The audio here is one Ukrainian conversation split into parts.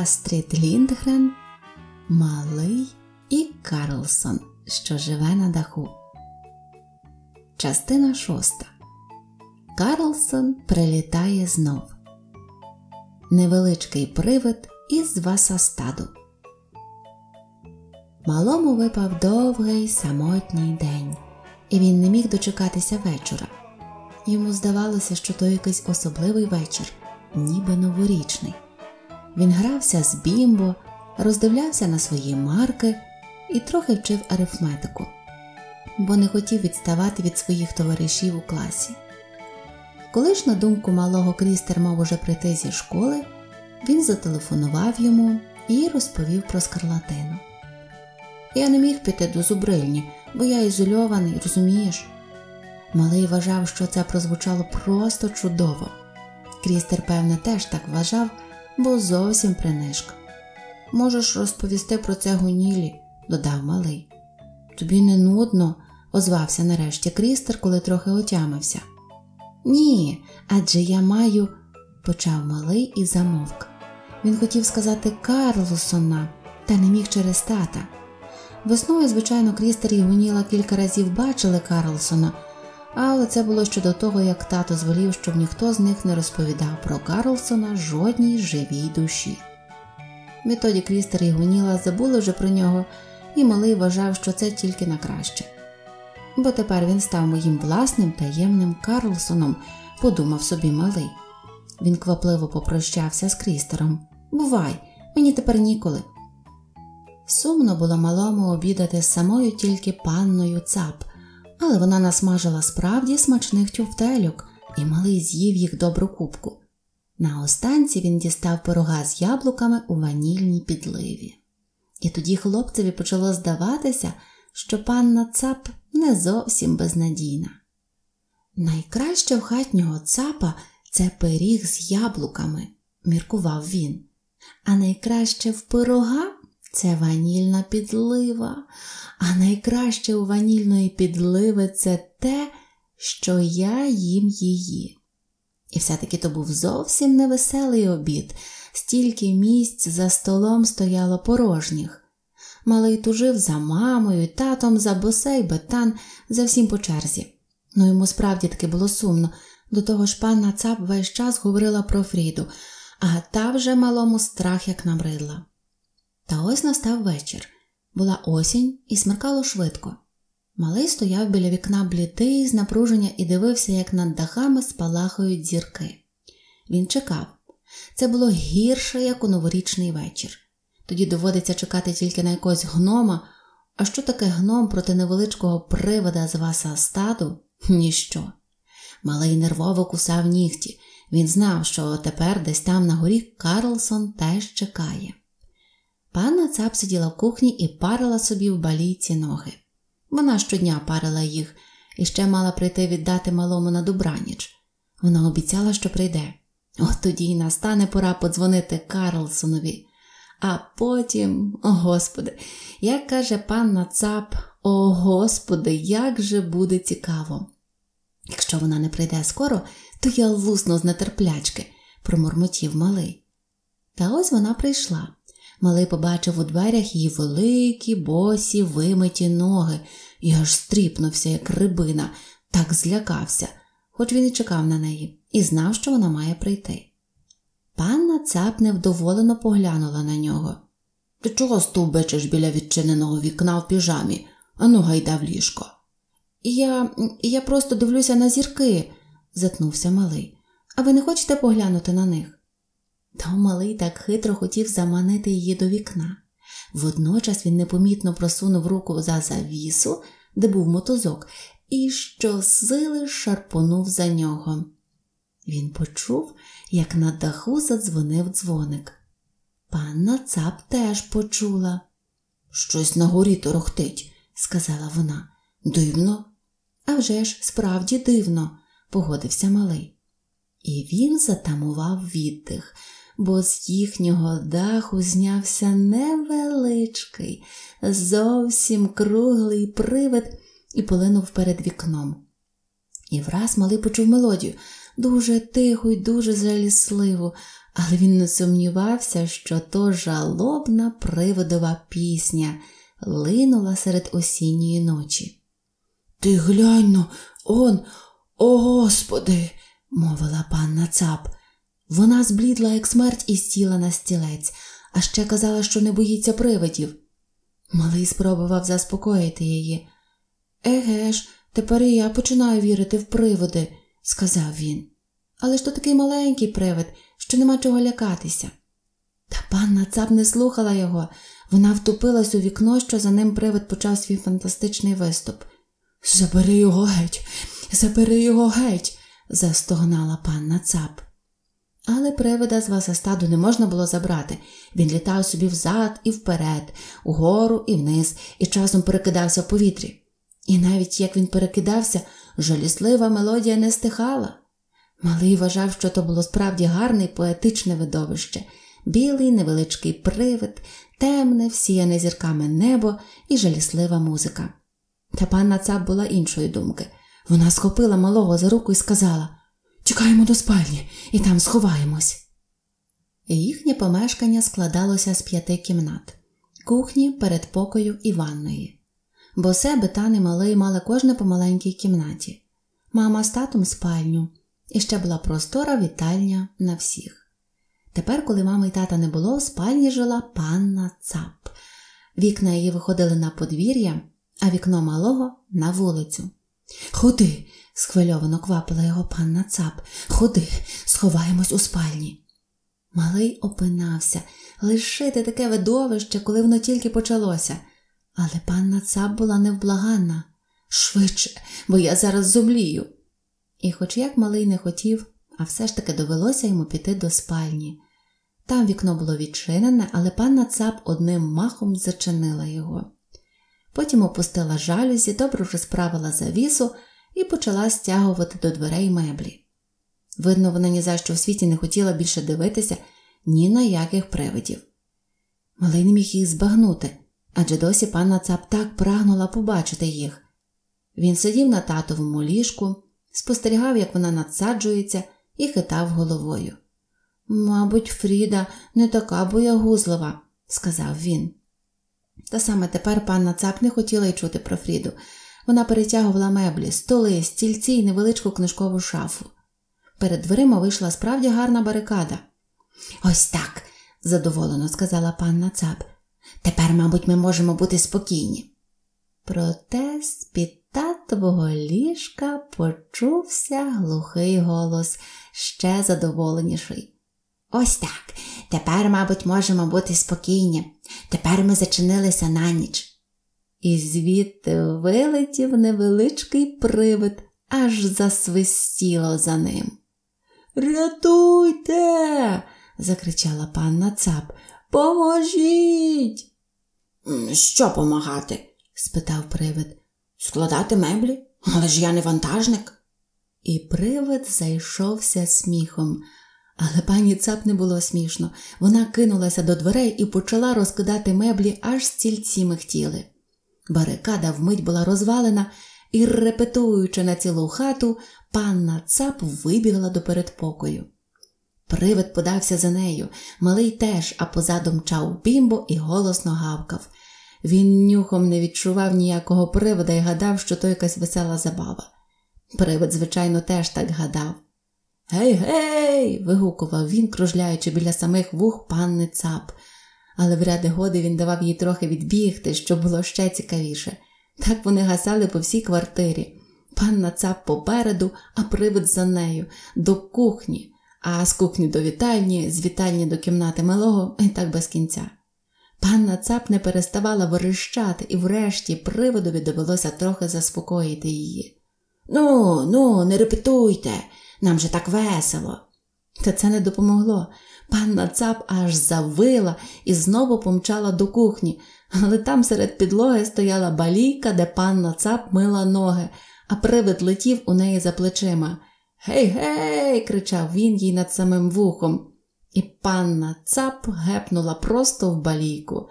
Астрід Ліндгрен, Малий і Карлсон, що живе на даху. Частина шоста. Карлсон прилітає знов. Невеличкий привид із васастаду. Малому випав довгий самотній день, і він не міг дочекатися вечора. Йому здавалося, що то якийсь особливий вечір, ніби новорічний. Він грався з бімбо, роздивлявся на свої марки і трохи вчив арифметику, бо не хотів відставати від своїх товаришів у класі. Коли ж, на думку малого Крістер мав уже прийти зі школи, він зателефонував йому і розповів про скарлатину. Я не міг піти до зубрильні, бо я ізольований, розумієш? Малий вважав, що це прозвучало просто чудово. Крістер, певне, теж так вважав, був зовсім принишка. Можеш розповісти про це гунілі, додав малий. Тобі не нудно, озвався нарешті крістер, коли трохи отямився. Ні, адже я маю, почав малий і замовк. Він хотів сказати Карлсона, та не міг через тата. Весною, звичайно, крістер і гуніла кілька разів бачили Карлсона, але це було щодо того, як тато звелів, щоб ніхто з них не розповідав про Карлсона жодній живій душі. Відтоді Крістер і Гуніла забули вже про нього, і малий вважав, що це тільки на краще. Бо тепер він став моїм власним таємним Карлсоном, подумав собі малий. Він квапливо попрощався з Крістером. Бувай, мені тепер ніколи. Сумно було малому обідати самою тільки панною цап, але вона насмажила справді смачних тюфтелюк і малий з'їв їх добру кубку. На останці він дістав пирога з яблуками у ванільній підливі. І тоді хлопцеві почало здаватися, що панна цап не зовсім безнадійна. Найкраще в хатнього цапа це пиріг з яблуками, міркував він, а найкраще в пирога це ванільна підлива. А найкраще у ванільної підливи це те, що я їм її. І все-таки то був зовсім невеселий обід, стільки місць за столом стояло порожніх. Малий тужив за мамою, татом, за босей, бетан, за всім по черзі. Ну йому справді таки було сумно. До того ж панна Цап весь час говорила про Фріду, а та вже малому страх як набридла. Та ось настав вечір. Була осінь і смеркало швидко. Малий стояв біля вікна блідий з напруження і дивився, як над дахами спалахають зірки. Він чекав. Це було гірше, як у новорічний вечір. Тоді доводиться чекати тільки на якогось гнома. А що таке гном проти невеличкого привода з васа стаду? Ніщо. Малий нервово кусав нігті. Він знав, що тепер десь там на горі Карлсон теж чекає. Панна цап сиділа в кухні і парила собі в балійці ноги. Вона щодня парила їх і ще мала прийти віддати малому на добраніч. Вона обіцяла, що прийде. От тоді й настане пора подзвонити Карлсонові. А потім, о Господи, як каже панна цап, о Господи, як же буде цікаво. Якщо вона не прийде скоро, то я лусну з нетерплячки, промурмотів малий. Та ось вона прийшла. Малий побачив у дверях її великі, босі, вимиті ноги і аж стріпнувся, як рибина, так злякався, хоч він і чекав на неї, і знав, що вона має прийти. Панна цап невдоволено поглянула на нього. Ти чого стовбичиш біля відчиненого вікна в піжамі? Ану, гайда в ліжко. Я я просто дивлюся на зірки, затнувся малий. А ви не хочете поглянути на них? То малий так хитро хотів заманити її до вікна. Водночас він непомітно просунув руку за завісу, де був мотузок, і щосили шарпонув за нього. Він почув, як на даху задзвонив дзвоник. Панна цап теж почула. Щось на горі торохтить, сказала вона. Дивно. «А вже ж, справді дивно, погодився малий. І він затамував віддих бо з їхнього даху знявся невеличкий, зовсім круглий привид і полинув перед вікном. І враз малий почув мелодію дуже тиху й дуже жалісливу, але він не сумнівався, що то жалобна приводова пісня линула серед осінньої ночі. Ти глянь но, он, о господи, мовила панна цап. Вона зблідла, як смерть, і сіла на стілець, а ще казала, що не боїться привидів. Малий спробував заспокоїти її. Еге ж, тепер і я починаю вірити в приводи, сказав він. Але ж то такий маленький привид, що нема чого лякатися. Та панна цап не слухала його. Вона втупилась у вікно, що за ним привид почав свій фантастичний виступ. Забери його геть, забери його геть, застогнала панна цап. Але привида з вас стаду не можна було забрати. Він літав собі взад і вперед, угору і вниз, і часом перекидався в повітрі. І навіть як він перекидався, жаліслива мелодія не стихала. Малий вважав, що то було справді гарне і поетичне видовище білий невеличкий привид, темне, всіяне зірками небо і жаліслива музика. Та панна Цап була іншої думки. Вона схопила малого за руку і сказала Чекаємо до спальні і там сховаємось. Їхнє помешкання складалося з п'яти кімнат кухні, передпокою і ванної. Бо себе та не малий мали кожне по маленькій кімнаті, мама з татом спальню, і ще була простора вітальня на всіх. Тепер, коли мами й тата не було, в спальні жила панна цап. Вікна її виходили на подвір'я, а вікно малого на вулицю. Ходи, схвильовано квапила його панна цап. Ходи, сховаємось у спальні. Малий опинався лишити таке видовище, коли воно тільки почалося. Але панна цап була невблаганна. Швидше, бо я зараз зумлію. І, хоч як малий не хотів, а все ж таки довелося йому піти до спальні. Там вікно було відчинене, але панна цап одним махом зачинила його. Потім опустила жалюзі, добре розправила завісу, і почала стягувати до дверей меблі. Видно, вона ні за що в світі не хотіла більше дивитися ні на яких привидів. Малий не міг їх збагнути, адже досі панна цап так прагнула побачити їх. Він сидів на татовому ліжку, спостерігав, як вона надсаджується, і хитав головою. Мабуть, Фріда не така боягузлива, сказав він. Та саме тепер панна цап не хотіла й чути про Фріду. Вона перетягувала меблі, столи, стільці і невеличку книжкову шафу. Перед дверима вийшла справді гарна барикада. Ось так, задоволено сказала панна Цап. Тепер, мабуть, ми можемо бути спокійні. Проте з під татового ліжка почувся глухий голос, ще задоволеніший. Ось так. Тепер, мабуть, можемо бути спокійні. Тепер ми зачинилися на ніч і звідти вилетів невеличкий привид, аж засвистіло за ним. Рятуйте! закричала панна цап. Поможіть! Що помагати? спитав привид. Складати меблі? Але ж я не вантажник. І привид зайшовся сміхом. Але пані цап не було смішно. Вона кинулася до дверей і почала розкидати меблі, аж стільці михтіли. Барикада вмить була розвалена, і, репетуючи на цілу хату, панна цап вибігла до передпокою. Привид подався за нею, малий теж, а позаду мчав бімбо і голосно гавкав. Він нюхом не відчував ніякого привода і гадав, що то якась весела забава. Привид, звичайно, теж так гадав. Гей, гей. вигукував він, кружляючи біля самих вух панни цап але вряд годи він давав їй трохи відбігти, що було ще цікавіше. Так вони гасали по всій квартирі. Панна цап попереду, а привид за нею, до кухні, а з кухні до вітальні, з вітальні до кімнати малого і так без кінця. Панна цап не переставала верещати, і врешті приводові довелося трохи заспокоїти її. Ну, ну, не репетуйте, нам же так весело. Та це не допомогло. Панна цап аж завила і знову помчала до кухні, але там серед підлоги стояла балійка, де панна цап мила ноги, а привид летів у неї за плечима. Гей, гей, кричав він їй над самим вухом. І панна цап гепнула просто в балійку.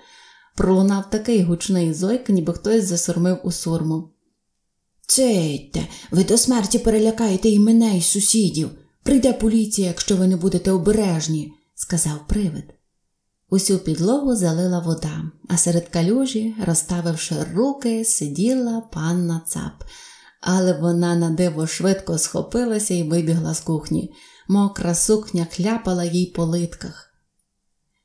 Пролунав такий гучний зойк, ніби хтось засурмив у сурму. Цейте, ви до смерті перелякаєте і мене, і сусідів. Прийде поліція, якщо ви не будете обережні, сказав привид. Усю підлогу залила вода, а серед калюжі, розставивши руки, сиділа панна цап, але вона на диво швидко схопилася і вибігла з кухні. Мокра сукня хляпала їй по литках.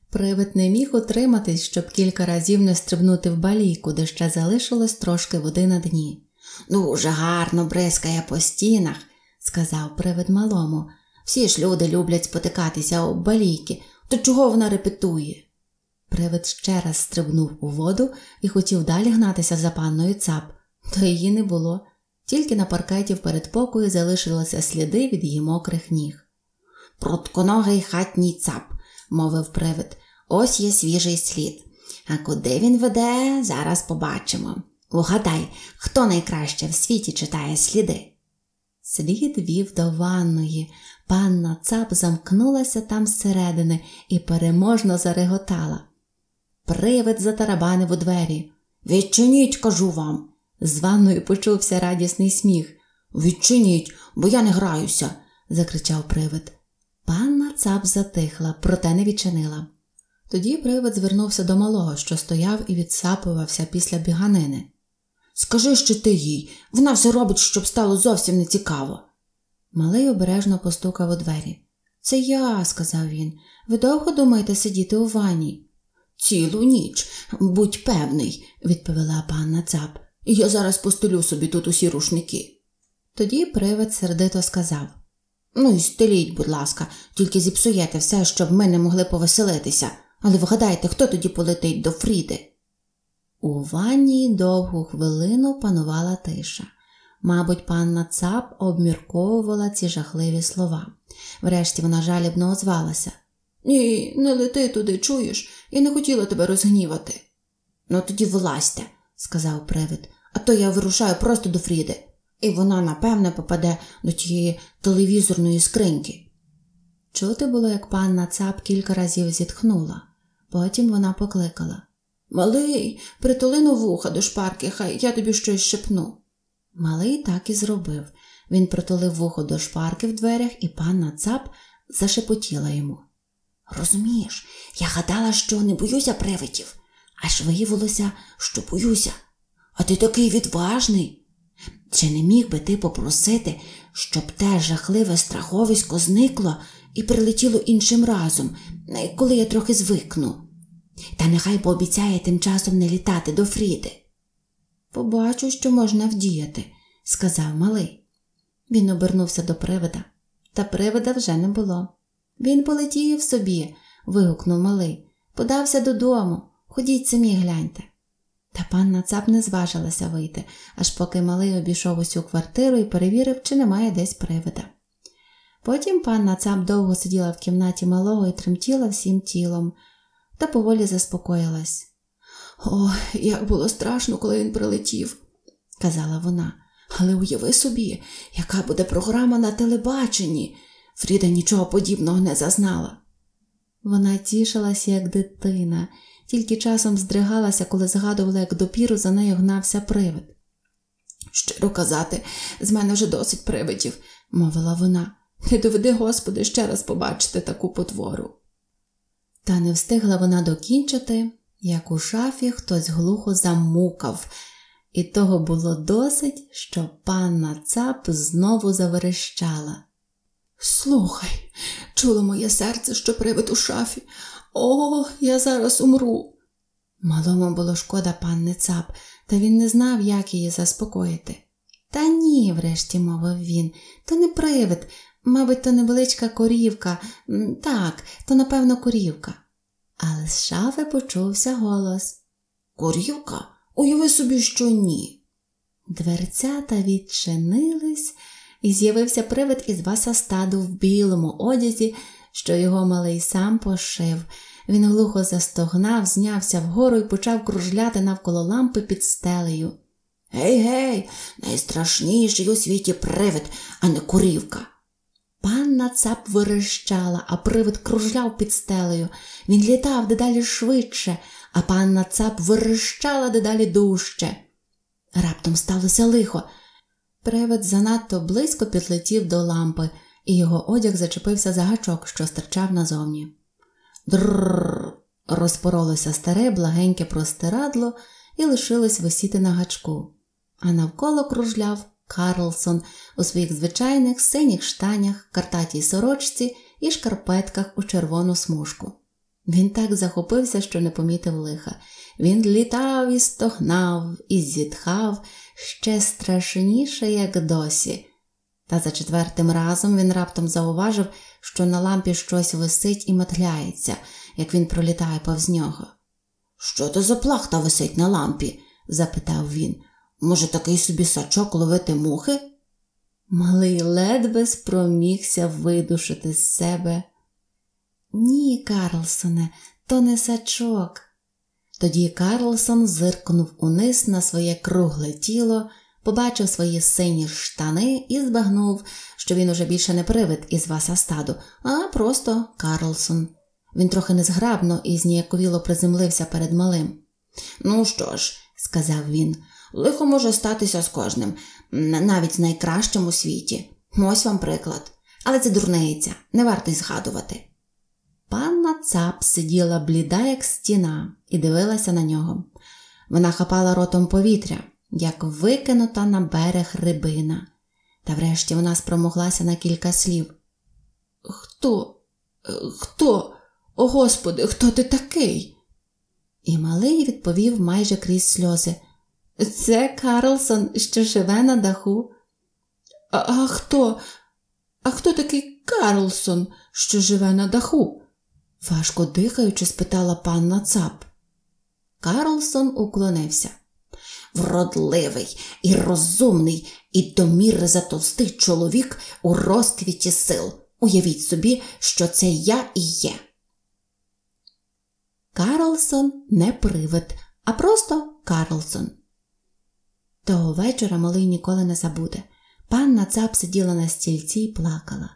Привид не міг утриматись, щоб кілька разів не стрибнути в балійку, де ще залишилось трошки води на дні. Дуже гарно бризкає по стінах, сказав привид малому, всі ж люди люблять спотикатися об балійки, то чого вона репетує? Привид ще раз стрибнув у воду і хотів далі гнатися за панною цап, то її не було, тільки на паркеті в передпокої залишилися сліди від її мокрих ніг. Прутконогий хатній цап, мовив привид, ось є свіжий слід. А куди він веде, зараз побачимо. Угадай, хто найкраще в світі читає сліди. Слід вів до ванної, Панна цап замкнулася там зсередини і переможно зареготала. Привид затарабанив у двері. Відчиніть, кажу вам. З ванною почувся радісний сміх. Відчиніть, бо я не граюся, закричав привид. Панна цап затихла, проте не відчинила. Тоді привид звернувся до малого, що стояв і відсапувався після біганини. Скажи, що ти їй, вона все робить, щоб стало зовсім нецікаво. Малий обережно постукав у двері. Це я, сказав він. Ви довго думаєте сидіти у ванні? Цілу ніч, будь певний, відповіла панна цап. Я зараз постелю собі тут усі рушники. Тоді привид сердито сказав Ну і стеліть, будь ласка, тільки зіпсуєте все, щоб ми не могли повеселитися, але вгадайте, хто тоді полетить до Фріди. У ванні довгу хвилину панувала тиша. Мабуть, панна Цап обмірковувала ці жахливі слова. Врешті вона жалібно озвалася. Ні, не лети туди, чуєш, я не хотіла тебе розгнівати. Ну тоді влазьте, сказав привид, а то я вирушаю просто до Фріди, і вона, напевне, попаде до тієї телевізорної скриньки. Чути було, як панна цап кілька разів зітхнула. Потім вона покликала Малий, притули вуха до шпарки, хай я тобі щось шепну. Малий так і зробив. Він притулив вухо до шпарки в дверях, і панна цап зашепотіла йому. Розумієш, я гадала, що не боюся привидів, аж виявилося, що боюся. А ти такий відважний. Чи не міг би ти попросити, щоб те жахливе страховисько зникло і прилетіло іншим разом, коли я трохи звикну? Та нехай пообіцяє тим часом не літати до Фріди. Побачу, що можна вдіяти, сказав малий. Він обернувся до привида, та привида вже не було. Він полетів собі, вигукнув малий, подався додому, ходіть самі гляньте. Та панна цап не зважилася вийти, аж поки малий обійшов усю квартиру і перевірив, чи немає десь привида. Потім панна цап довго сиділа в кімнаті малого і тремтіла всім тілом, та поволі заспокоїлась. О, як було страшно, коли він прилетів, казала вона. Але уяви собі, яка буде програма на телебаченні. Фріда нічого подібного не зазнала. Вона тішилася, як дитина, тільки часом здригалася, коли згадувала, як допіру за нею гнався привид. Щиро казати, з мене вже досить привидів, мовила вона. Не доведи, Господи, ще раз побачити таку потвору. Та не встигла вона докінчити, як у шафі хтось глухо замукав, і того було досить, що панна цап знову заверещала. Слухай, чуло моє серце, що привид у шафі. О, я зараз умру. Малому було шкода панни цап, та він не знав, як її заспокоїти. Та ні, врешті мовив він, то не привид, мабуть, то невеличка корівка. Так, то, напевно, корівка. Але з шафи почувся голос Корівка, уяви собі, що ні. Дверцята відчинились, і з'явився привид із васа стаду в білому одязі, що його малий сам пошив. Він глухо застогнав, знявся вгору і почав кружляти навколо лампи під стелею. Гей, гей, найстрашніший у світі привид, а не курівка. Панна цап верещала, а привид кружляв під стелею. Він літав дедалі швидше, а панна цап верещала дедалі дужче. Раптом сталося лихо. Привид занадто близько підлетів до лампи, і його одяг зачепився за гачок, що стирчав назовні. Дрррр. розпоролося старе, благеньке простирадло і лишилось висіти на гачку, а навколо кружляв Карлсон у своїх звичайних синіх штанях, картатій сорочці і шкарпетках у червону смужку. Він так захопився, що не помітив лиха. Він літав і стогнав, і зітхав ще страшніше, як досі. Та за четвертим разом він раптом зауважив, що на лампі щось висить і матляється, як він пролітає повз нього. Що то за плахта висить на лампі? запитав він. Може, такий собі сачок ловити мухи? Малий ледве спромігся видушити з себе. Ні, Карлсоне, то не сачок. Тоді Карлсон зиркнув униз на своє кругле тіло, побачив свої сині штани і збагнув, що він уже більше не привид із васа стаду, а просто Карлсон. Він трохи незграбно і зніяковіло приземлився перед малим. Ну що ж, сказав він, Лихо може статися з кожним, навіть з найкращим у світі. Ось вам приклад. Але це дурниця, не варто й згадувати. Панна цап сиділа бліда, як стіна, і дивилася на нього. Вона хапала ротом повітря, як викинута на берег рибина. Та врешті вона спромоглася на кілька слів. Хто? Е, хто? О Господи, хто ти такий? І малий відповів майже крізь сльози. Це Карлсон, що живе на даху. А, а хто? А хто такий Карлсон, що живе на даху? важко дихаючи, спитала панна цап. Карлсон уклонився. Вродливий і розумний, і домір затовстий чоловік у розквіті сил. Уявіть собі, що це я і є. Карлсон не привид, а просто Карлсон. Того вечора малий ніколи не забуде. Панна цап сиділа на стільці і плакала.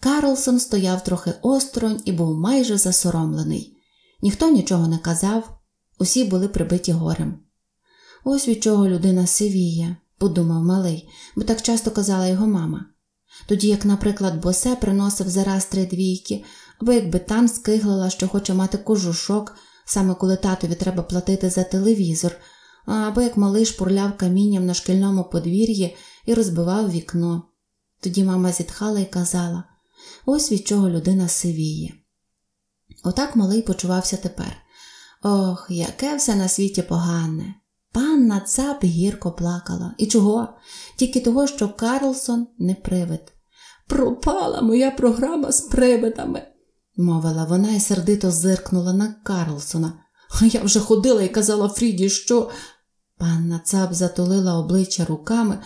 Карлсон стояв трохи осторонь і був майже засоромлений. Ніхто нічого не казав, усі були прибиті горем. Ось від чого людина сивіє, подумав малий, бо так часто казала його мама. Тоді, як, наприклад, босе приносив зараз три двійки, або якби там скиглила, що хоче мати кожушок, саме коли татові треба платити за телевізор або як малий шпурляв камінням на шкільному подвір'ї і розбивав вікно. Тоді мама зітхала і казала ось від чого людина сивіє. Отак малий почувався тепер. Ох, яке все на світі погане. Панна цап гірко плакала. І чого? Тільки того, що Карлсон не привид. Пропала моя програма з привидами, мовила вона і сердито зиркнула на Карлсона. А я вже ходила і казала Фріді, що Панна цап затулила обличчя руками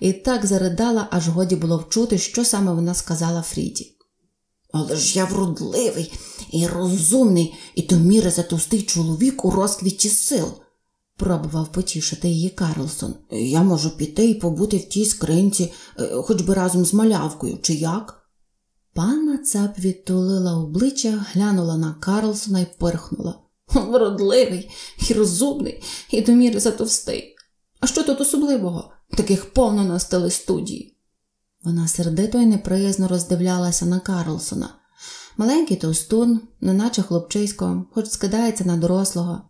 і так заридала, аж годі було вчути, що саме вона сказала Фріді. Але ж я вродливий і розумний, і до міри затустий чоловік у розквіті сил, пробував потішити її Карлсон. Я можу піти і побути в тій скринці, е, хоч би разом з малявкою, чи як? Панна цап відтулила обличчя, глянула на Карлсона і пирхнула. Вродливий і розумний, і до міри затовстий. А що тут особливого? Таких повно на студії. Вона сердито і неприязно роздивлялася на Карлсона. Маленький товстун, неначе хлопчисько, хоч скидається на дорослого.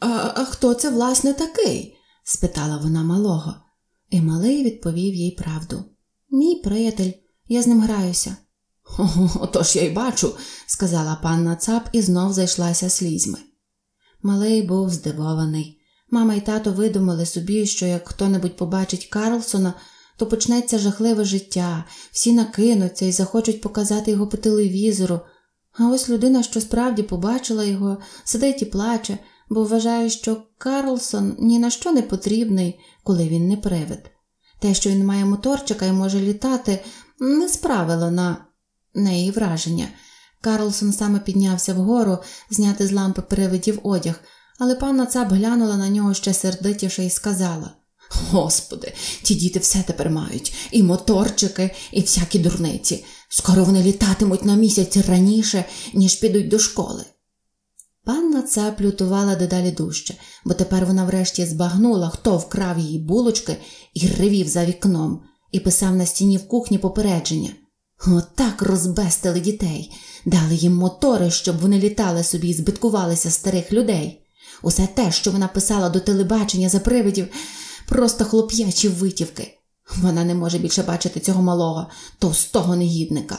А, а хто це, власне, такий? спитала вона малого, і малий відповів їй правду. Мій приятель, я з ним граюся. Отож я й бачу, сказала панна цап і знов зайшлася слізьми. Малий був здивований. Мама й тато видумали собі, що як хто небудь побачить Карлсона, то почнеться жахливе життя, всі накинуться і захочуть показати його по телевізору. А ось людина, що справді побачила його, сидить і плаче, бо вважає, що Карлсон ні на що не потрібний, коли він не привид. Те, що він має моторчика і може літати, не справило на Неї враження. Карлсон саме піднявся вгору, зняти з лампи привидів одяг, але панна цап глянула на нього ще сердитіше і сказала Господи, ті діти все тепер мають і моторчики, і всякі дурниці. Скоро вони літатимуть на місяць раніше, ніж підуть до школи. Панна це плютувала дедалі дужче, бо тепер вона врешті збагнула, хто вкрав її булочки і ревів за вікном, і писав на стіні в кухні попередження. Отак розбестили дітей, дали їм мотори, щоб вони літали собі і збиткувалися старих людей. Усе те, що вона писала до телебачення за привидів, просто хлоп'ячі витівки. Вона не може більше бачити цього малого, товстого негідника.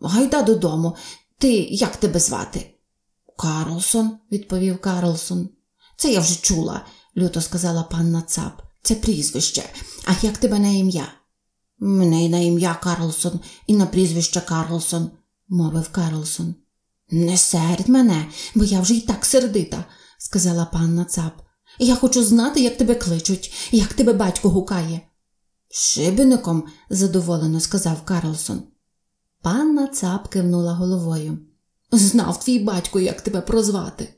Гайда додому. Ти як тебе звати? Карлсон, відповів Карлсон. Це я вже чула, люто сказала панна Цап. Це прізвище. А як тебе на ім'я? Мене й на ім'я Карлсон, і на прізвище Карлсон, мовив Карлсон. Не сердь мене, бо я вже й так сердита, сказала панна цап. Я хочу знати, як тебе кличуть, як тебе батько гукає. Шибеником, задоволено сказав Карлсон. Панна цап кивнула головою. Знав твій батько, як тебе прозвати.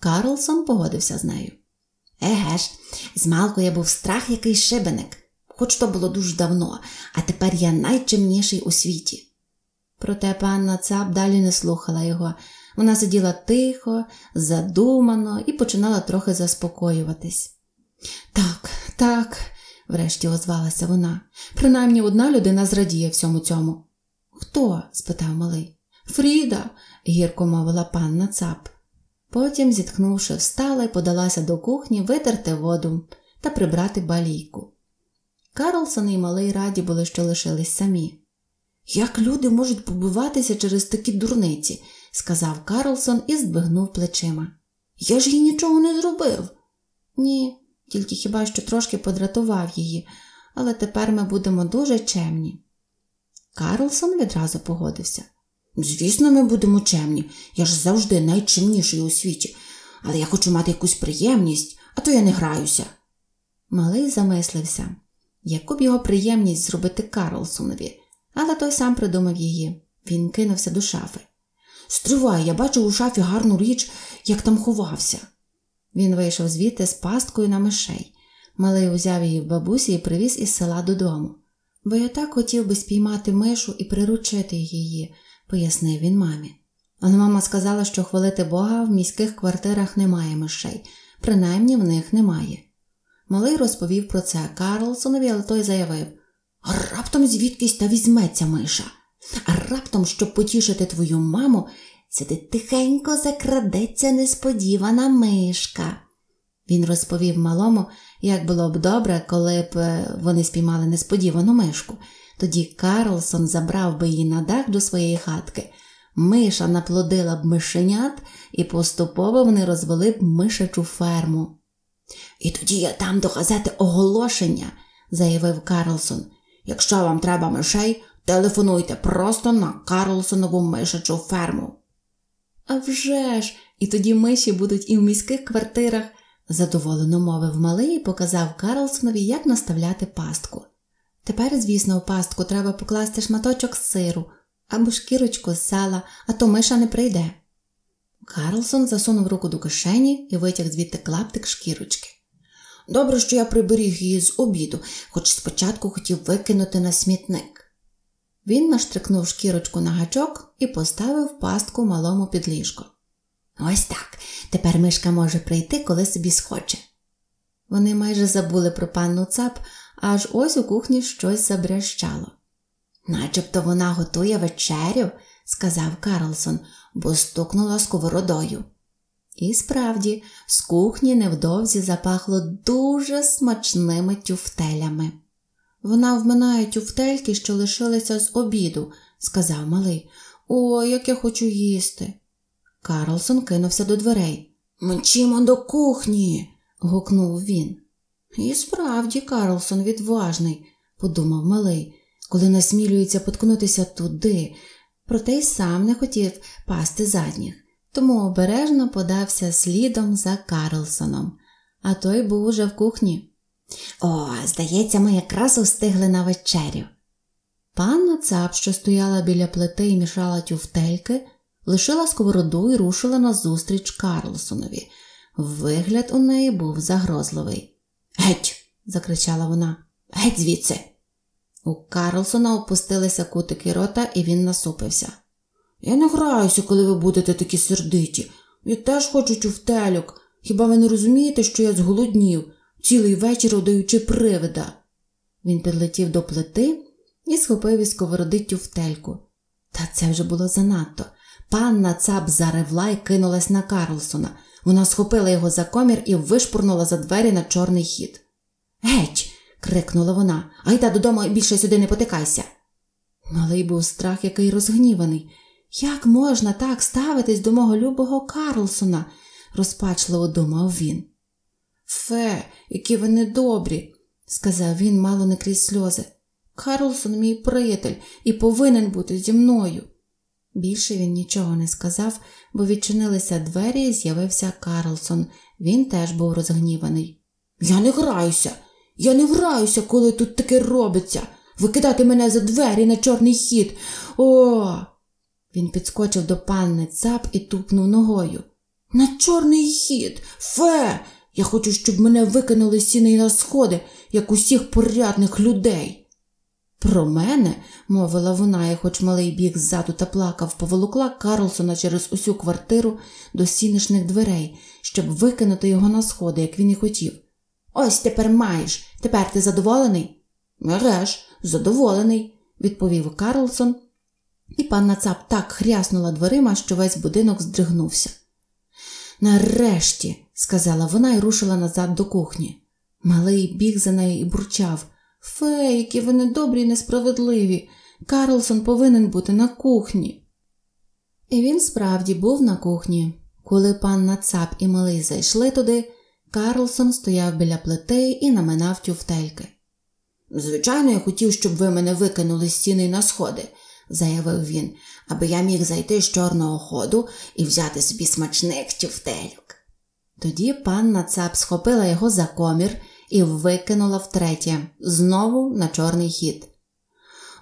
Карлсон погодився з нею. Еге ж, змалку я був страх який шибеник хоч то було дуже давно, а тепер я найчимніший у світі. Проте панна цап далі не слухала його. Вона сиділа тихо, задумано і починала трохи заспокоюватись. Так, так, врешті озвалася вона. Принаймні одна людина зрадіє всьому цьому. Хто? спитав малий. Фріда, гірко мовила панна цап. Потім, зітхнувши, встала і подалася до кухні витерти воду та прибрати балійку. Карлсон і малий раді були, що лишились самі. Як люди можуть побиватися через такі дурниці, сказав Карлсон і здвигнув плечима. Я ж їй нічого не зробив. Ні, тільки хіба що трошки подратував її, але тепер ми будемо дуже чемні. Карлсон відразу погодився. Звісно, ми будемо чемні. Я ж завжди найчемніший у світі, але я хочу мати якусь приємність, а то я не граюся. Малий замислився. Яку б його приємність зробити Карлсонові, але той сам придумав її. Він кинувся до шафи. Стривай, я бачу у шафі гарну річ, як там ховався. Він вийшов звідти з пасткою на мишей. Малий узяв її в бабусі і привіз із села додому. Бо я так хотів би спіймати мишу і приручити її, пояснив він мамі. Але мама сказала, що хвалити Бога в міських квартирах немає мишей, принаймні в них немає. Малий розповів про це Карлсонові, але той заявив «А раптом звідкись та візьметься миша. А раптом, щоб потішити твою маму, сюди тихенько закрадеться несподівана мишка. Він розповів малому, як було б добре, коли б е, вони спіймали несподівану мишку. Тоді Карлсон забрав би її на дах до своєї хатки. Миша наплодила б мишенят, і поступово вони розвели б мишачу ферму. І тоді я дам до газети оголошення, заявив Карлсон. Якщо вам треба мишей, телефонуйте просто на Карлсонову мишачу ферму. «А вже ж! і тоді миші будуть і в міських квартирах, задоволено мовив малий і показав Карлсонові, як наставляти пастку. Тепер, звісно, у пастку треба покласти шматочок сиру або шкірочку з сала, а то миша не прийде. Карлсон засунув руку до кишені і витяг звідти клаптик шкірочки. Добре, що я приберіг її з обіду, хоч спочатку хотів викинути на смітник. Він наштрикнув шкірочку на гачок і поставив пастку малому під ліжко. Ось так. Тепер мишка може прийти, коли собі схоче. Вони майже забули про панну цап, аж ось у кухні щось забрящало. Начебто вона готує вечерю, сказав Карлсон, бо стукнула сковородою. І справді, з кухні невдовзі запахло дуже смачними тюфтелями. Вона вминає тюфтельки, що лишилися з обіду, сказав малий. О, як я хочу їсти. Карлсон кинувся до дверей. Мчимо до кухні. гукнув він. І справді, Карлсон відважний, подумав малий, коли насмілюється поткнутися туди, проте й сам не хотів пасти задніх, тому обережно подався слідом за Карлсоном, а той був уже в кухні. О, здається, ми якраз устигли на вечерю. Панна цап, що стояла біля плити і мішала тюфтельки, лишила сковороду і рушила назустріч Карлсонові. Вигляд у неї був загрозливий. Геть. закричала вона. Геть звідси. У Карлсона опустилися кутики рота, і він насупився. Я не граюся, коли ви будете такі сердиті. Я теж хочу тюфтелюк. Хіба ви не розумієте, що я зголоднів, цілий вечір одаючи привида? Він підлетів до плити і схопив із сковороди тюфтельку. Та це вже було занадто. Панна цап заревла і кинулась на Карлсона. Вона схопила його за комір і вишпурнула за двері на чорний хід. Геть! крикнула вона. Айда додому і більше сюди не потикайся. Малий був страх, який розгніваний. Як можна так ставитись до мого любого Карлсона? розпачливо думав він. Фе, які ви недобрі, сказав він мало не крізь сльози. Карлсон мій приятель і повинен бути зі мною. Більше він нічого не сказав, бо відчинилися двері і з'явився Карлсон. Він теж був розгніваний. Я не граюся, я не враюся, коли тут таке робиться, викидати мене за двері на чорний хід. О. Він підскочив до панни цап і тупнув ногою. На чорний хід. Фе. Я хочу, щоб мене викинули сіни на сходи, як усіх порядних людей. Про мене, мовила вона, і хоч малий біг ззаду та плакав, поволокла Карлсона через усю квартиру до сінишних дверей, щоб викинути його на сходи, як він і хотів. Ось тепер маєш. Тепер ти задоволений? Мереж, задоволений, відповів Карлсон, і панна Цап так хряснула дверима, що весь будинок здригнувся. Нарешті, сказала вона і рушила назад до кухні. Малий біг за нею і бурчав Фе, які ви недобрі і несправедливі. Карлсон повинен бути на кухні. І він справді був на кухні. Коли панна Цап і малий зайшли туди, Карлсон стояв біля плити і наминав тюфтельки. Звичайно, я хотів, щоб ви мене викинули з стіни на сходи, заявив він, аби я міг зайти з чорного ходу і взяти собі смачних тюфтельок. Тоді панна цап схопила його за комір і викинула втретє, знову на чорний хід.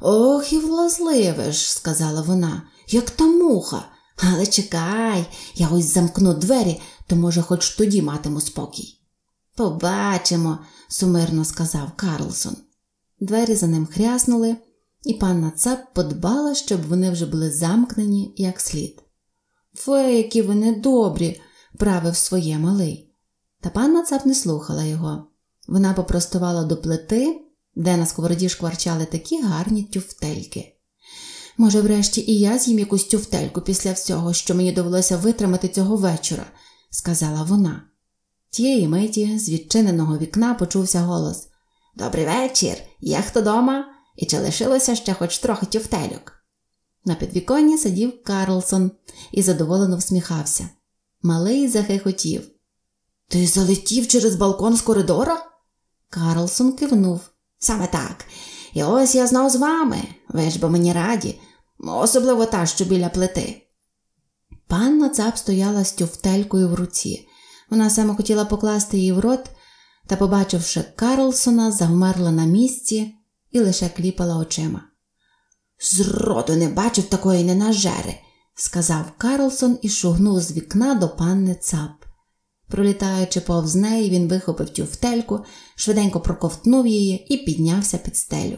Ох, і влазливе ж, сказала вона, як та муха. Але чекай, я ось замкну двері, то, може, хоч тоді матиму спокій. Побачимо, сумирно сказав Карлсон. Двері за ним хряснули, і панна Цеп подбала, щоб вони вже були замкнені як слід. Фе, які вони добрі, правив своє малий. Та панна Цеп не слухала його. Вона попростувала до плити, де на сковороді шкварчали такі гарні тюфтельки. Може, врешті і я з'їм якусь тюфтельку після всього, що мені довелося витримати цього вечора сказала вона. Тієї миті з відчиненого вікна почувся голос Добрий вечір! Є хто дома? І чи лишилося ще хоч трохи тюфтелюк? На підвіконні сидів Карлсон і задоволено всміхався. Малий захихотів. Ти залетів через балкон з коридора? Карлсон кивнув. Саме так. І ось я знов з вами. Ви ж бо мені раді, особливо та, що біля плити. Панна цап стояла з тюфтелькою в руці. Вона саме хотіла покласти її в рот та, побачивши Карлсона, завмерла на місці і лише кліпала очима. Зроду не бачив такої ненажери, сказав Карлсон і шугнув з вікна до панни цап. Пролітаючи повз неї, він вихопив тюфтельку, швиденько проковтнув її і піднявся під стелю.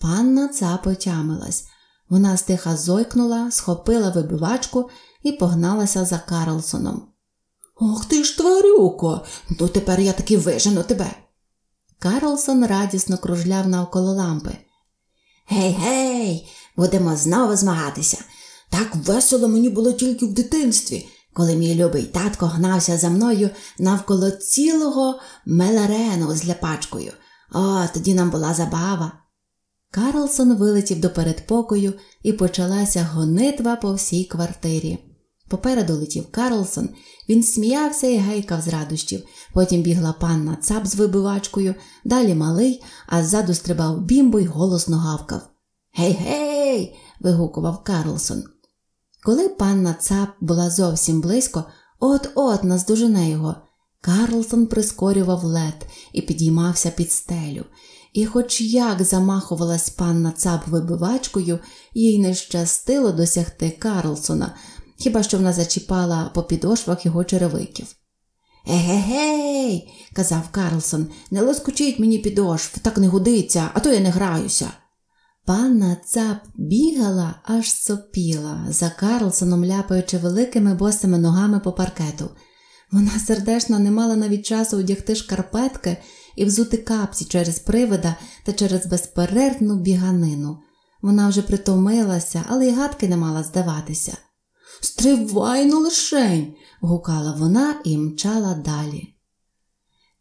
Панна цап отямилась. Вона стиха зойкнула, схопила вибивачку і погналася за Карлсоном. Ох ти ж, тварюко, ну тепер я таки вижену тебе. Карлсон радісно кружляв навколо лампи. Гей, гей, будемо знову змагатися. Так весело мені було тільки в дитинстві, коли мій любий татко гнався за мною навколо цілого меларену з ляпачкою. О, тоді нам була забава. Карлсон вилетів до передпокою і почалася гонитва по всій квартирі. Попереду летів Карлсон, він сміявся і гайкав з радощів. Потім бігла панна цап з вибивачкою, далі малий, а ззаду стрибав бімбо й голосно гавкав. Гей, гей. вигукував Карлсон. Коли панна цап була зовсім близько, от-от наздожене його. Карлсон прискорював лед і підіймався під стелю. І, хоч як замахувалась панна цап вибивачкою, їй не щастило досягти Карлсона хіба що вона зачіпала по підошвах його черевиків. Егегей, казав Карлсон, не лоскучіть мені підошв, так не годиться, а то я не граюся. Панна цап бігала, аж сопіла, за Карлсоном ляпаючи великими босими ногами по паркету. Вона сердечно не мала навіть часу одягти шкарпетки і взути капці через привида та через безперервну біганину. Вона вже притомилася, але й гадки не мала здаватися. Стривай ну лишень, гукала вона і мчала далі.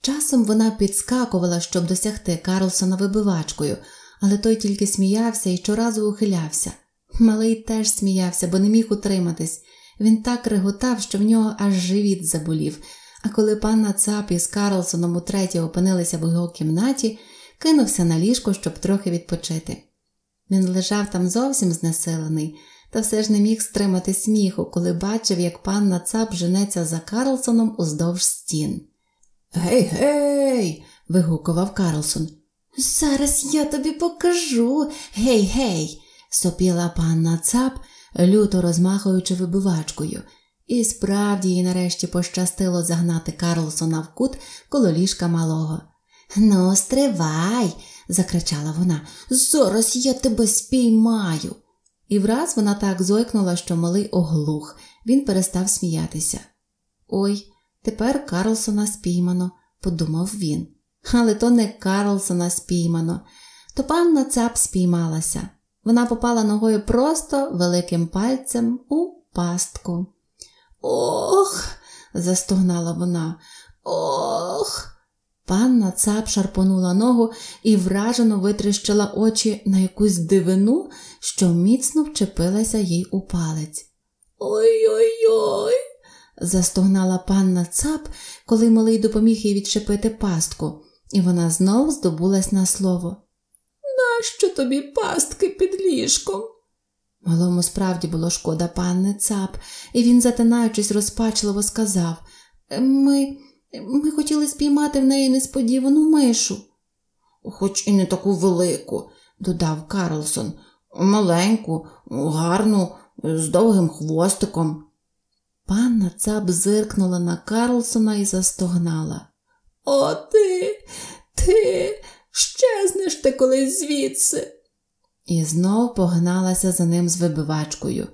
Часом вона підскакувала, щоб досягти Карлсона вибивачкою, але той тільки сміявся і щоразу ухилявся. Малий теж сміявся, бо не міг утриматись. Він так реготав, що в нього аж живіт заболів. А коли панна Цап із Карлсоном утретє опинилися в його кімнаті, кинувся на ліжко, щоб трохи відпочити. Він лежав там зовсім знесилений, та все ж не міг стримати сміху, коли бачив, як панна цап женеться за Карлсоном уздовж стін. Гей, гей, вигукував Карлсон. Зараз я тобі покажу. Гей, гей, сопіла панна цап, люто розмахуючи вибивачкою. І справді їй нарешті пощастило загнати Карлсона в кут коло ліжка малого. Ну, стривай, закричала вона. Зараз я тебе спіймаю. І враз вона так зойкнула, що малий оглух, він перестав сміятися. Ой, тепер Карлсона спіймано, подумав він. Але то не Карлсона спіймано, то панна цап спіймалася. Вона попала ногою просто великим пальцем у пастку. Ох. застогнала вона. Ох. Панна цап шарпонула ногу і вражено витріщила очі на якусь дивину, що міцно вчепилася їй у палець. Ой-ой-ой. застогнала панна цап, коли малий допоміг їй відчепити пастку, і вона знов здобулась на слово. Нащо тобі пастки під ліжком? Малому справді було шкода панни цап, і він, затинаючись, розпачливо сказав Ми ми хотіли спіймати в неї несподівану мишу. Хоч і не таку велику, додав Карлсон, маленьку, гарну, з довгим хвостиком. Панна цап зиркнула на Карлсона і застогнала. О, ти, ти, щезнеш ти колись звідси. І знов погналася за ним з вибивачкою.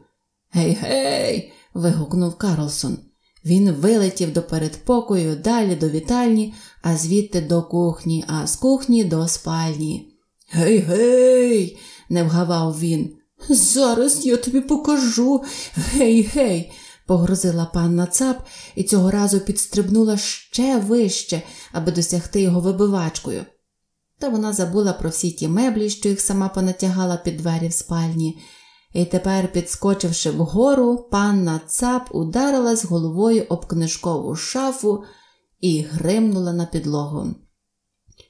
Гей, гей. вигукнув Карлсон. Він вилетів до передпокою, далі до вітальні, а звідти до кухні, а з кухні до спальні. Гей, гей не вгавав він. Зараз я тобі покажу. Гей, гей, погрозила панна цап і цього разу підстрибнула ще вище, аби досягти його вибивачкою. Та вона забула про всі ті меблі, що їх сама понатягала під двері в спальні. І тепер, підскочивши вгору, панна цап ударилась головою об книжкову шафу і гримнула на підлогу.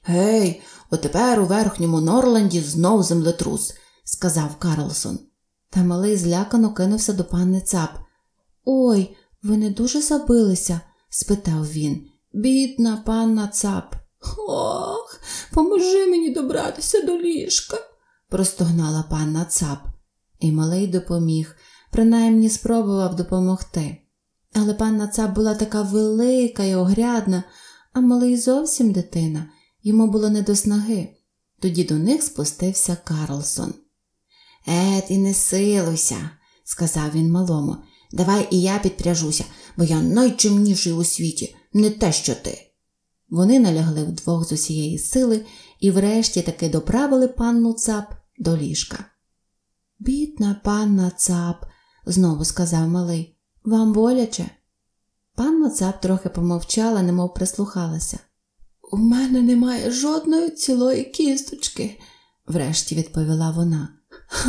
Гей, Отепер у верхньому Норланді знов землетрус, сказав Карлсон. Та малий злякано кинувся до панни цап. Ой, ви не дуже забилися? спитав він. Бідна панна цап. Ох, поможи мені добратися до ліжка, простогнала панна цап. І малий допоміг, принаймні спробував допомогти. Але панна цап була така велика й огрядна, а малий зовсім дитина. Йому було не до снаги. Тоді до них спустився Карлсон. Е, ти не силуйся, сказав він малому. Давай і я підпряжуся, бо я найчимніший у світі, не те, що ти. Вони налягли вдвох з усієї сили і врешті таки доправили панну цап до ліжка. Бідна панна цап, знову сказав малий, вам боляче? Панна цап трохи помовчала, немов прислухалася. У мене немає жодної цілої кісточки, врешті відповіла вона.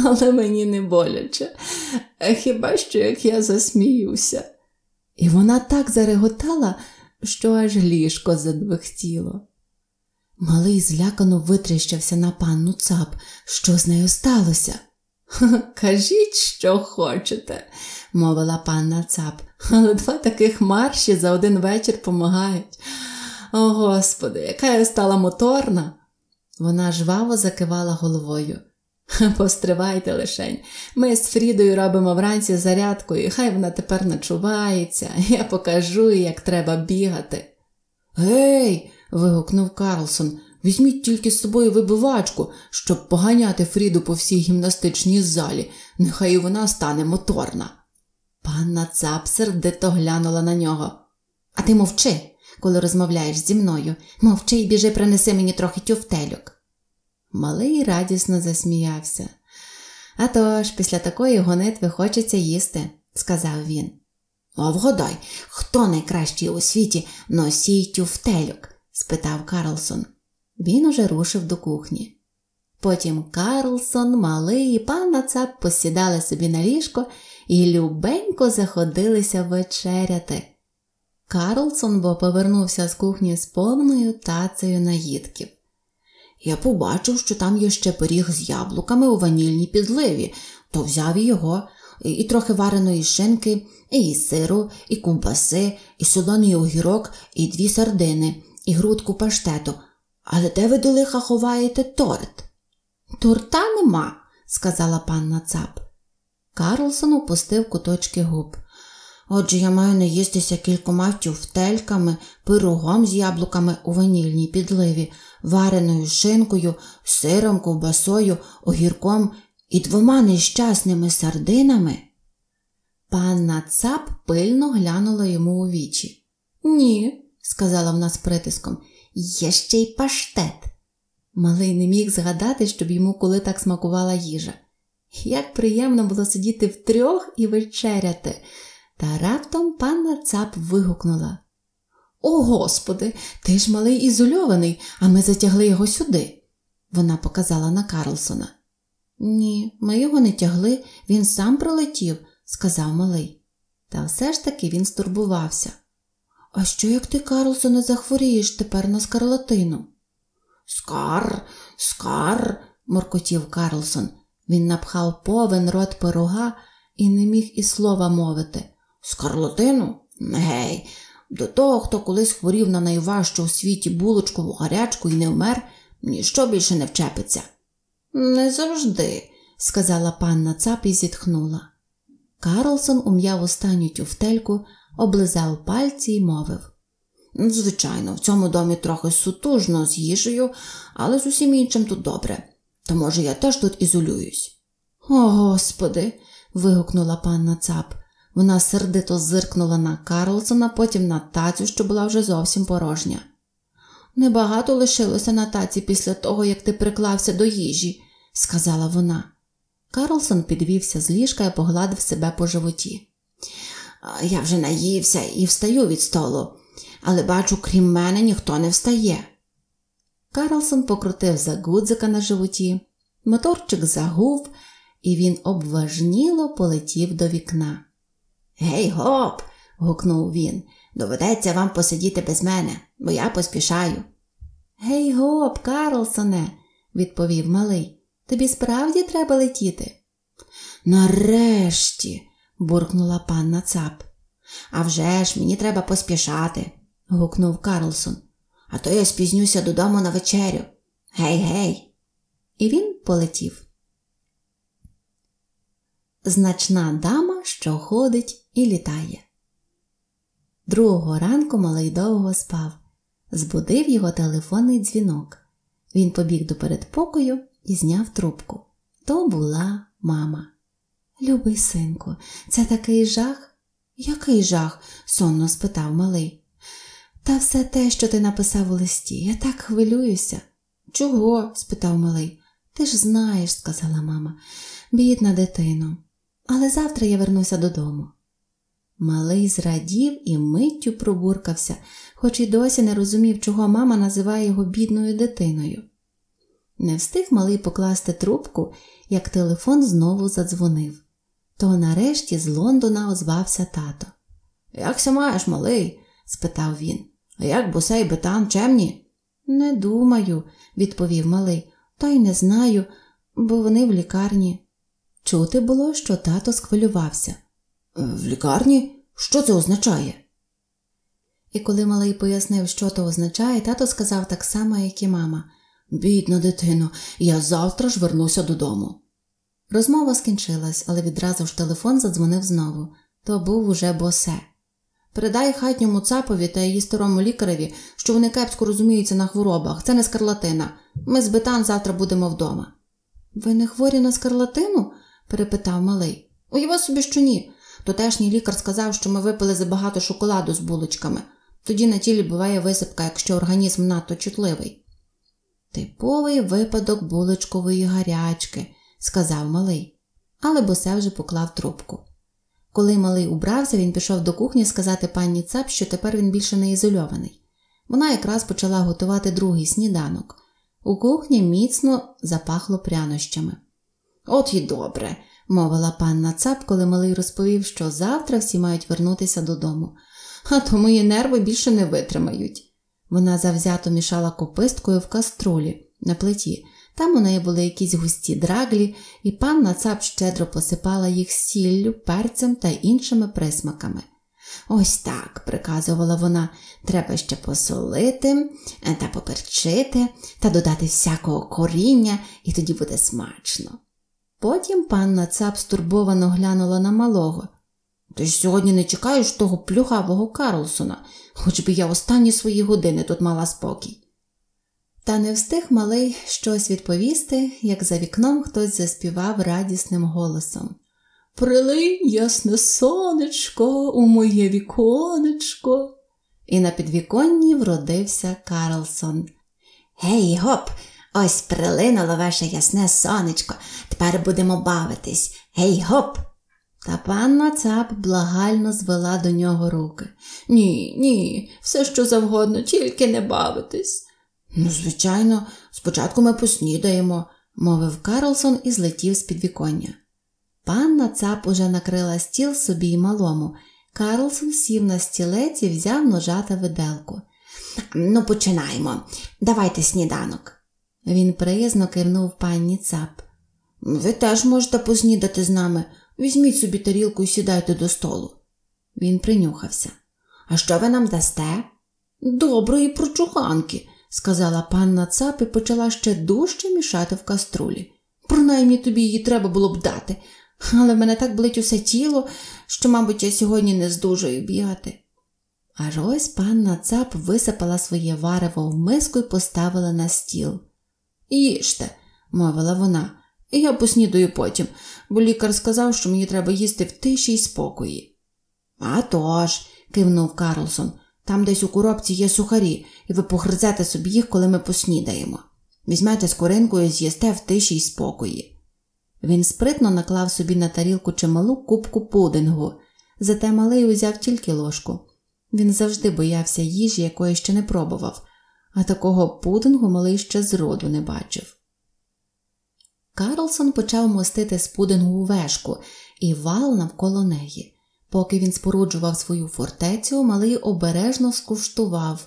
Але мені не боляче, е, хіба що як я засміюся. І вона так зареготала, що аж ліжко задвихтіло. Малий злякано витріщався на панну цап, що з нею сталося. Кажіть, що хочете, мовила панна цап, але два таких марші за один вечір помагають. О, Господи, яка я стала моторна. Вона жваво закивала головою. Постривайте лишень. Ми з Фрідою робимо вранці зарядку, і хай вона тепер начувається, я покажу їй, як треба бігати. Гей. вигукнув Карлсон. Візьміть тільки з собою вибивачку, щоб поганяти Фріду по всій гімнастичній залі. Нехай вона стане моторна. Панна Цапсер дето глянула на нього. А ти мовчи коли розмовляєш зі мною. Мовчи й біжи, принеси мені трохи тюфтелюк. Малий радісно засміявся. «А тож, після такої гонитви хочеться їсти, сказав він. А вгадай, хто найкращий у світі носій тюфтелюк? спитав Карлсон. Він уже рушив до кухні. Потім Карлсон, малий і пан Нацап посідали собі на ліжко і любенько заходилися вечеряти. Карлсон бо повернувся з кухні з повною тацею наїдків. Я побачив, що там є ще пиріг з яблуками у ванільній підливі, то взяв його, і трохи вареної шинки, і сиру, і кумпаси, і солоний огірок, і дві сардини, і грудку паштету. Але де ви до лиха ховаєте торт? Торта нема, сказала панна цап. Карлсон опустив куточки губ. Отже, я маю наїстися кількома тюфтельками, пирогом з яблуками у ванільній підливі, вареною шинкою, сиром, ковбасою, огірком і двома нещасними сардинами. Панна цап пильно глянула йому у вічі. Ні, сказала вона з притиском, є ще й паштет. Малий не міг згадати, щоб йому коли так смакувала їжа. Як приємно було сидіти втрьох і вечеряти. Та раптом панна цап вигукнула О, Господи, ти ж малий ізольований, а ми затягли його сюди. Вона показала на Карлсона. Ні, ми його не тягли, він сам прилетів, сказав малий. Та все ж таки він стурбувався. А що як ти, Карлсона, захворієш тепер на скарлатину? Скар, скар, моркотів Карлсон. Він напхав повен рот пирога і не міг і слова мовити. Скарлатину? Гей, до того, хто колись хворів на найважчу у світі булочкову гарячку і не вмер, ніщо більше не вчепиться. Не завжди, сказала панна Цап і зітхнула. Карлсон ум'яв останню тюфтельку, облизав пальці і мовив Звичайно, в цьому домі трохи сутужно з їжею, але з усім іншим тут добре. То, може, я теж тут ізолююсь. О, господи. вигукнула панна Цап. Вона сердито зиркнула на Карлсона, потім на тацю, що була вже зовсім порожня. Небагато лишилося на таці після того, як ти приклався до їжі, сказала вона. Карлсон підвівся з ліжка і погладив себе по животі. Я вже наївся і встаю від столу, але бачу, крім мене ніхто не встає. Карлсон покрутив за гудзика на животі, моторчик загув, і він обважніло полетів до вікна. Гей, гоп. гукнув він. Доведеться вам посидіти без мене, бо я поспішаю. Гей, гоп, Карлсоне, відповів малий. Тобі справді треба летіти? Нарешті, буркнула панна цап. «А вже ж, мені треба поспішати, гукнув Карлсон. А то я спізнюся додому на вечерю. Гей, гей. І він полетів. Значна дама, що ходить і літає. Другого ранку малий довго спав, збудив його телефонний дзвінок. Він побіг до передпокою і зняв трубку. То була мама. Любий синку, це такий жах? Який жах? сонно спитав малий. Та все те, що ти написав у листі, я так хвилююся. Чого? спитав малий. Ти ж знаєш, сказала мама, бідна дитину. Але завтра я вернуся додому. Малий зрадів і миттю пробуркався, хоч і досі не розумів, чого мама називає його бідною дитиною. Не встиг малий покласти трубку, як телефон знову задзвонив. То нарешті з Лондона озвався тато. Як Якся маєш, малий? спитав він. А як бусей бетан чемні? Не думаю, відповів малий, та й не знаю, бо вони в лікарні. Чути було, що тато схвилювався. В лікарні? Що це означає? І коли малий пояснив, що то означає, тато сказав так само, як і мама Бідна дитино, я завтра ж вернуся додому. Розмова скінчилась, але відразу ж телефон задзвонив знову то був уже босе. Передай хатньому цапові та її старому лікареві, що вони кепсько розуміються на хворобах, це не скарлатина. Ми з бетан завтра будемо вдома. Ви не хворі на скарлатину? перепитав малий. Уява собі, що ні. Тотешній лікар сказав, що ми випили забагато шоколаду з булочками. Тоді на тілі буває висипка, якщо організм надто чутливий. Типовий випадок булочкової гарячки, сказав малий, але босе вже поклав трубку. Коли малий убрався, він пішов до кухні сказати пані Цап, що тепер він більше не ізольований. Вона якраз почала готувати другий сніданок. У кухні міцно запахло прянощами. От і добре, мовила панна цап, коли малий розповів, що завтра всі мають вернутися додому, а то мої нерви більше не витримають. Вона завзято мішала кописткою в каструлі на плиті. Там у неї були якісь густі драглі, і панна цап щедро посипала їх сіллю, перцем та іншими присмаками. Ось так, приказувала вона, треба ще посолити е, та поперчити та додати всякого коріння, і тоді буде смачно. Потім панна цап стурбовано глянула на малого. Ти ж сьогодні не чекаєш того плюхавого Карлсона, хоч би я останні свої години тут мала спокій. Та не встиг малий щось відповісти, як за вікном хтось заспівав радісним голосом. Прилинь, ясне сонечко, у моє віконечко. І на підвіконні вродився Карлсон. Гей, гоп, Ось прилинуло ваше ясне сонечко. Тепер будемо бавитись. Гей гоп! Та панна цап благально звела до нього руки. Ні, ні, все що завгодно, тільки не бавитись. Ну, звичайно, спочатку ми поснідаємо, мовив Карлсон і злетів з під віконня. Панна цап уже накрила стіл собі й малому. Карлсон сів на стілець і взяв ножа та виделку. Ну, починаємо. Давайте сніданок. Він приязно кивнув пані цап. Ви теж можете поснідати з нами. Візьміть собі тарілку і сідайте до столу. Він принюхався. А що ви нам дасте? Доброї прочуханки, сказала панна цап і почала ще дужче мішати в каструлі. Принаймні тобі її треба було б дати, але в мене так блить усе тіло, що, мабуть, я сьогодні не здужаю бігати. Аж ось панна цап висипала своє варево в миску і поставила на стіл. Їжте, мовила вона, я поснідаю потім, бо лікар сказав, що мені треба їсти в тиші й спокої. «А тож», – кивнув Карлсон, там десь у коробці є сухарі, і ви погризете собі їх, коли ми поснідаємо. Візьмете з коринкою і з'їсте в тиші й спокої. Він спритно наклав собі на тарілку чималу кубку пудингу, зате малий узяв тільки ложку. Він завжди боявся їжі, якої ще не пробував а такого пудингу малий ще зроду не бачив. Карлсон почав мостити з пудингу у вешку і вал навколо неї. Поки він споруджував свою фортецю, малий обережно скуштував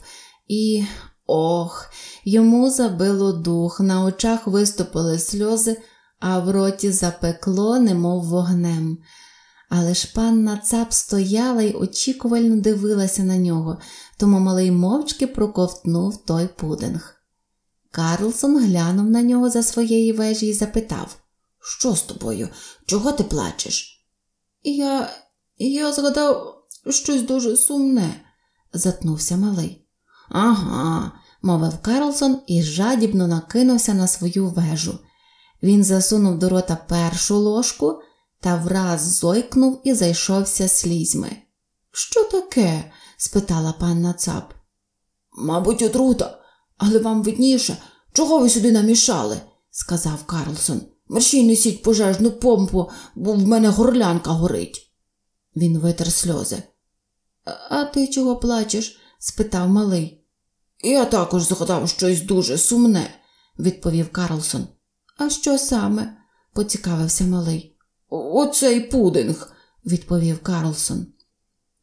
і. Ох, йому забило дух, на очах виступили сльози, а в роті запекло, немов вогнем. Але ж панна цап стояла й очікувально дивилася на нього, тому малий мовчки проковтнув той пудинг. Карлсон глянув на нього за своєї вежі і запитав Що з тобою? Чого ти плачеш? Я я згадав щось дуже сумне, затнувся малий. Ага, мовив Карлсон і жадібно накинувся на свою вежу. Він засунув до рота першу ложку та враз зойкнув і зайшовся слізьми. Що таке? спитала панна цап. Мабуть, отрута, але вам видніше, чого ви сюди намішали, сказав Карлсон. Мерші несіть пожежну помпу, бо в мене горлянка горить. Він витер сльози. А ти чого плачеш? спитав малий. Я також згадав щось дуже сумне, відповів Карлсон. А що саме? поцікавився малий. Оцей пудинг, відповів Карлсон.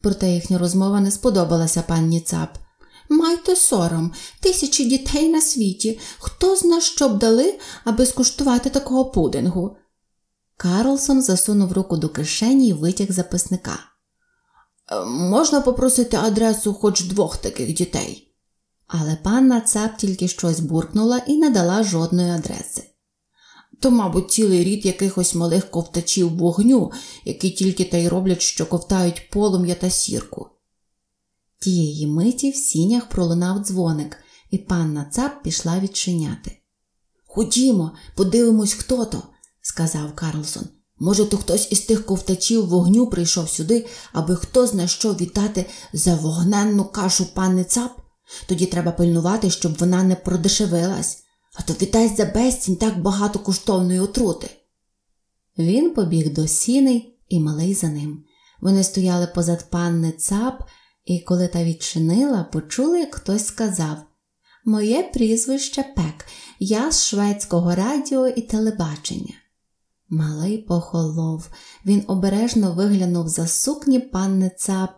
Проте їхня розмова не сподобалася панні цап. Майте сором, тисячі дітей на світі. Хто зна, що б дали, аби скуштувати такого пудингу? Карлсон засунув руку до кишені і витяг записника. «Е, можна попросити адресу хоч двох таких дітей. Але панна цап тільки щось буркнула і не дала жодної адреси то, мабуть, цілий рід якихось малих ковтачів вогню, які тільки та й роблять, що ковтають полум'я та сірку. Тієї миті в сінях пролунав дзвоник, і панна цап пішла відчиняти. Ходімо, подивимось, хто то, сказав Карлсон. Може, то хтось із тих ковтачів вогню прийшов сюди, аби хто зна що вітати за вогненну кашу панни цап. Тоді треба пильнувати, щоб вона не продешевилась. А то віддасть за безцінь так багато коштовної отрути. Він побіг до сіней і малий за ним. Вони стояли позад панни цап, і коли та відчинила, почули, як хтось сказав Моє прізвище Пек, я з шведського радіо і телебачення. Малий похолов, він обережно виглянув за сукні панни цап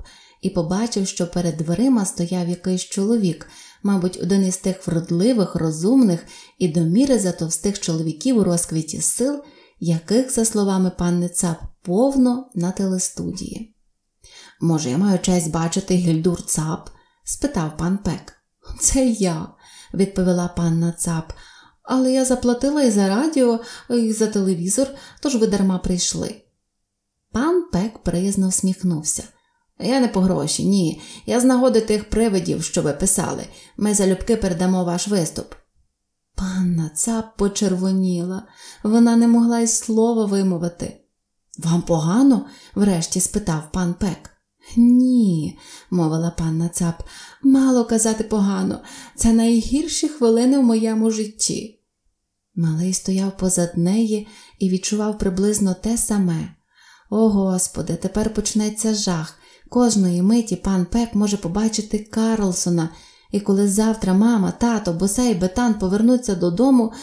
і побачив, що перед дверима стояв якийсь чоловік мабуть, один із тих вродливих, розумних і доміри затовстих чоловіків у розквіті сил, яких, за словами панни Цап, повно на телестудії. Може, я маю честь бачити Гільдур Цап? спитав пан Пек. Це я, відповіла панна Цап, але я заплатила і за радіо, і за телевізор, тож ви дарма прийшли. Пан Пек приязно всміхнувся. Я не по гроші, ні. Я з нагоди тих привидів, що ви писали. Ми залюбки передамо ваш виступ. Панна цап почервоніла, вона не могла й слова вимовити. Вам погано? врешті спитав пан Пек. Ні, мовила панна цап, мало казати погано. Це найгірші хвилини в моєму житті. Малий стояв позад неї і відчував приблизно те саме. О, Господи, тепер почнеться жах. Кожної миті пан Пек може побачити Карлсона, і коли завтра мама, тато, босей, бетан повернуться додому,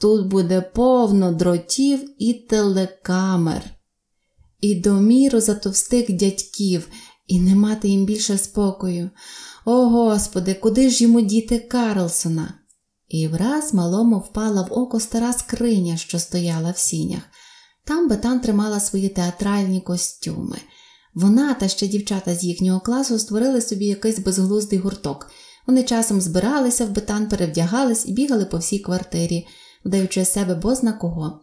тут буде повно дротів і телекамер. І до міру затовстих дядьків, і не мати їм більше спокою. О Господи, куди ж йому діти Карлсона? І враз малому впала в око стара скриня, що стояла в сінях. Там бетан тримала свої театральні костюми. Вона та ще дівчата з їхнього класу створили собі якийсь безглуздий гурток. Вони часом збиралися в бетан, перевдягались і бігали по всій квартирі, вдаючи себе бозна кого.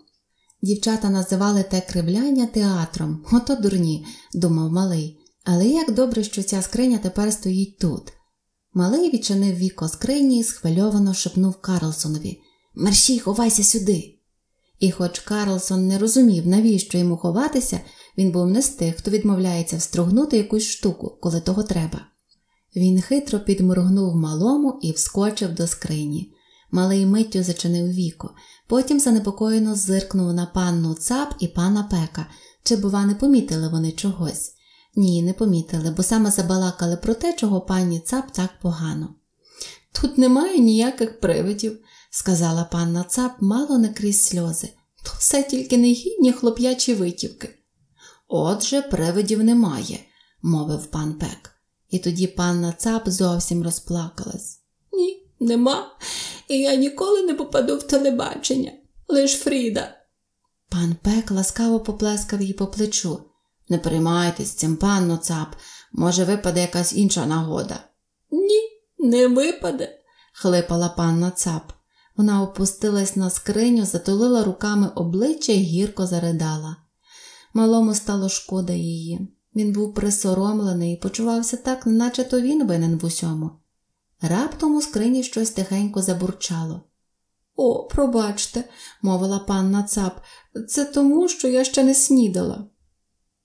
Дівчата називали те кривляння театром, ото дурні, думав малий. Але як добре, що ця скриня тепер стоїть тут. Малий відчинив віко скрині і схвильовано шепнув Карлсонові Мерщій, ховайся сюди. І хоч Карлсон не розумів, навіщо йому ховатися, він був не з тих, хто відмовляється встругнути якусь штуку, коли того треба. Він хитро підморгнув малому і вскочив до скрині. Малий миттю зачинив віко, потім занепокоєно зиркнув на панну цап і пана пека, чи, бува, не помітили вони чогось. Ні, не помітили, бо саме забалакали про те, чого пані цап так погано. Тут немає ніяких привидів, сказала панна цап мало не крізь сльози. То все тільки негідні хлоп'ячі витівки. Отже, привидів немає, мовив пан Пек. І тоді панна цап зовсім розплакалась. Ні, нема, і я ніколи не попаду в телебачення, лиш Фріда. Пан Пек ласкаво поплескав її по плечу. Не переймайтесь цим, панно цап, може, випаде якась інша нагода. Ні, не випаде, хлипала панна цап. Вона опустилась на скриню, затулила руками обличчя і гірко заридала. Малому стало шкода її. Він був присоромлений і почувався так, наче то він винен в усьому. Раптом у скрині щось тихенько забурчало. О, пробачте, мовила панна цап, це тому, що я ще не снідала.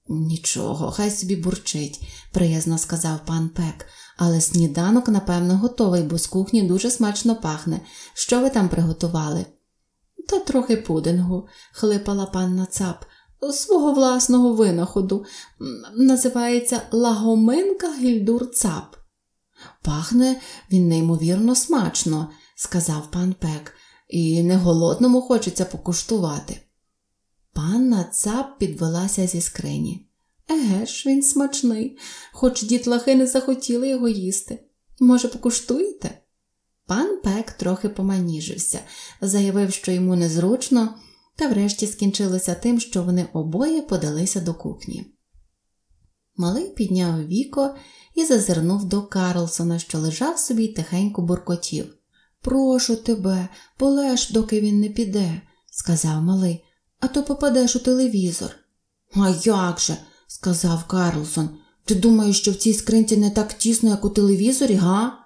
Нічого, хай собі бурчить, приязно сказав пан Пек, але сніданок, напевно, готовий, бо з кухні дуже смачно пахне. Що ви там приготували? Та трохи пудингу, хлипала панна цап, свого власного винаходу, називається лагоминка гільдур цап. Пахне він неймовірно смачно, сказав пан Пек, і не голодному хочеться покуштувати. Панна цап підвелася зі скрині. Еге ж, він смачний, хоч дітлахи не захотіли його їсти. Може, покуштуєте? Пан Пек трохи поманіжився, заявив, що йому незручно та врешті скінчилося тим, що вони обоє подалися до кухні. Малий підняв віко і зазирнув до Карлсона, що лежав собі й тихенько буркотів. Прошу тебе, полеж, доки він не піде, сказав малий, а то попадеш у телевізор. А як же? сказав Карлсон. Ти думаєш, що в цій скринці не так тісно, як у телевізорі, га?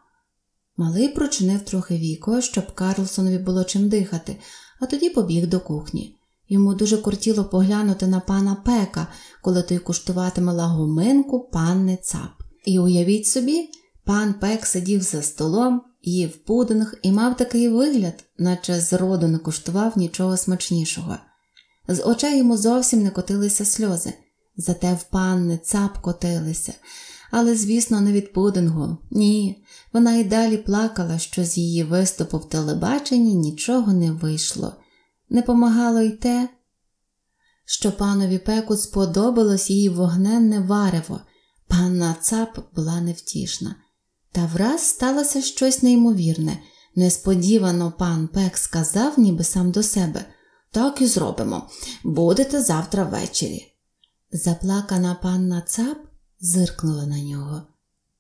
Малий прочинив трохи віко, щоб Карлсонові було чим дихати, а тоді побіг до кухні. Йому дуже кортіло поглянути на пана пека, коли той куштуватиме лагоминку панни цап. І уявіть собі, пан пек сидів за столом, їв пудинг і мав такий вигляд, наче зроду не куштував нічого смачнішого. З очей йому зовсім не котилися сльози, зате в панни цап котилися, але, звісно, не від пудингу, ні. Вона й далі плакала, що з її виступу в телебаченні нічого не вийшло, не помагало й те, що панові пеку сподобалось її вогненне варево, панна цап була невтішна. Та враз сталося щось неймовірне. Несподівано пан пек сказав, ніби сам до себе так і зробимо, будете завтра ввечері. Заплакана панна цап зиркнула на нього.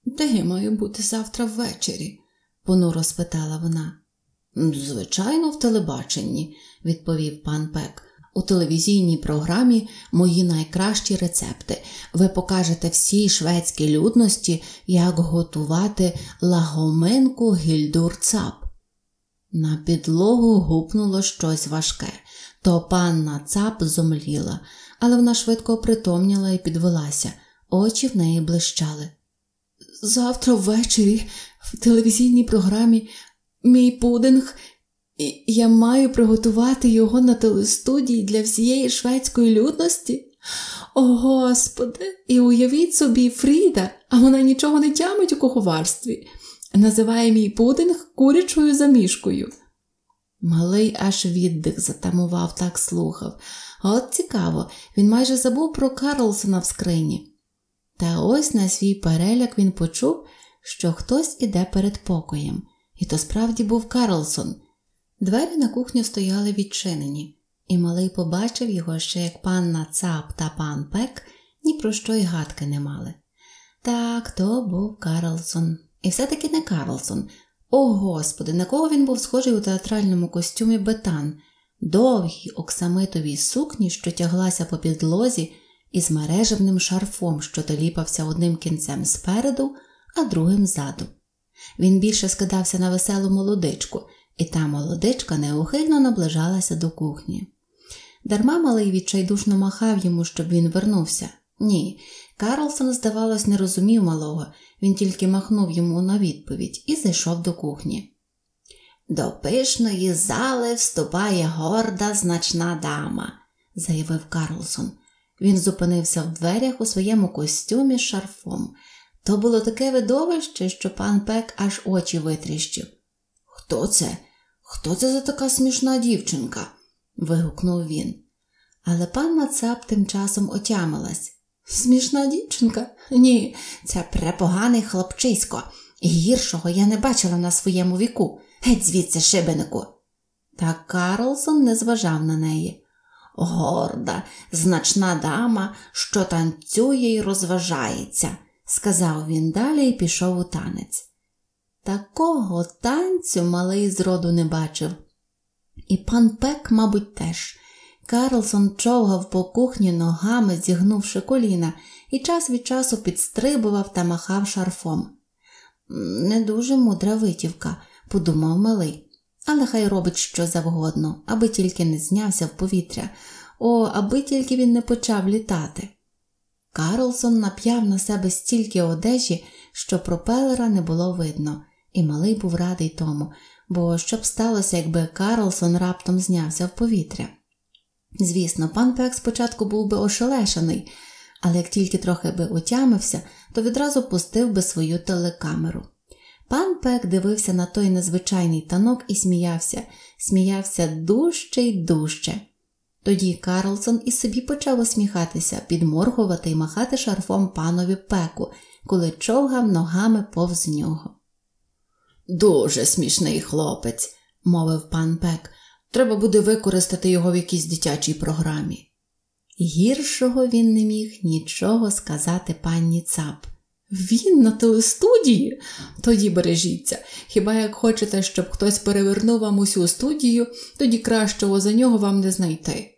Де я маю бути завтра ввечері? понуро спитала вона. Звичайно, в телебаченні, відповів пан Пек. У телевізійній програмі мої найкращі рецепти. Ви покажете всій шведській людності, як готувати лагоминку гільдур цап. На підлогу гупнуло щось важке, то панна цап зомліла, але вона швидко притомніла і підвелася, очі в неї блищали. Завтра ввечері в телевізійній програмі Мій пудинг, і я маю приготувати його на телестудії для всієї шведської людності. О, Господи, і уявіть собі, Фріда, а вона нічого не тямить у куховарстві. Називає мій пудинг курячою замішкою. Малий аж віддих затамував, так слухав. От цікаво, він майже забув про Карлсона в скрині. Та ось на свій переляк він почув, що хтось іде перед покоєм, і то справді був Карлсон. Двері на кухню стояли відчинені, і малий побачив його ще як панна Цап та пан Пек ні про що й гадки не мали. Так, то був Карлсон. І все-таки не Карлсон. О господи, на кого він був схожий у театральному костюмі бетан, довгій оксамитовій сукні, що тяглася по підлозі із мережевним шарфом, що доліпався одним кінцем спереду, а другим ззаду. Він більше скидався на веселу молодичку, і та молодичка неухильно наближалася до кухні. Дарма малий відчайдушно махав йому, щоб він вернувся. Ні, Карлсон, здавалось, не розумів малого, він тільки махнув йому на відповідь і зайшов до кухні. До пишної зали вступає горда, значна дама, заявив Карлсон. Він зупинився в дверях у своєму костюмі з шарфом. То було таке видовище, що пан Пек аж очі витріщив. Хто це? Хто це за така смішна дівчинка? вигукнув він. Але панна цап тим часом отямилась. Смішна дівчинка? Ні, це препоганий хлопчисько. Гіршого я не бачила на своєму віку. Геть звідси, шибенику. Та Карлсон не зважав на неї горда, значна дама, що танцює й розважається, сказав він далі і пішов у танець. Такого танцю малий зроду не бачив. І пан Пек, мабуть, теж. Карлсон човгав по кухні ногами, зігнувши коліна, і час від часу підстрибував та махав шарфом. Не дуже мудра витівка, подумав малий але хай робить що завгодно, аби тільки не знявся в повітря, о, аби тільки він не почав літати. Карлсон нап'яв на себе стільки одежі, що пропелера не було видно, і малий був радий тому, бо що б сталося, якби Карлсон раптом знявся в повітря. Звісно, пан Пек спочатку був би ошелешений, але як тільки трохи би отямився, то відразу пустив би свою телекамеру. Пан Пек дивився на той незвичайний танок і сміявся, сміявся дужче й дужче. Тоді Карлсон і собі почав усміхатися, підморгувати і махати шарфом панові пеку, коли човгав ногами повз нього. Дуже смішний хлопець, мовив пан Пек. Треба буде використати його в якійсь дитячій програмі. Гіршого він не міг нічого сказати панні цап. Він на телестудії? Тоді бережіться. Хіба як хочете, щоб хтось перевернув вам усю студію, тоді кращого за нього вам не знайти.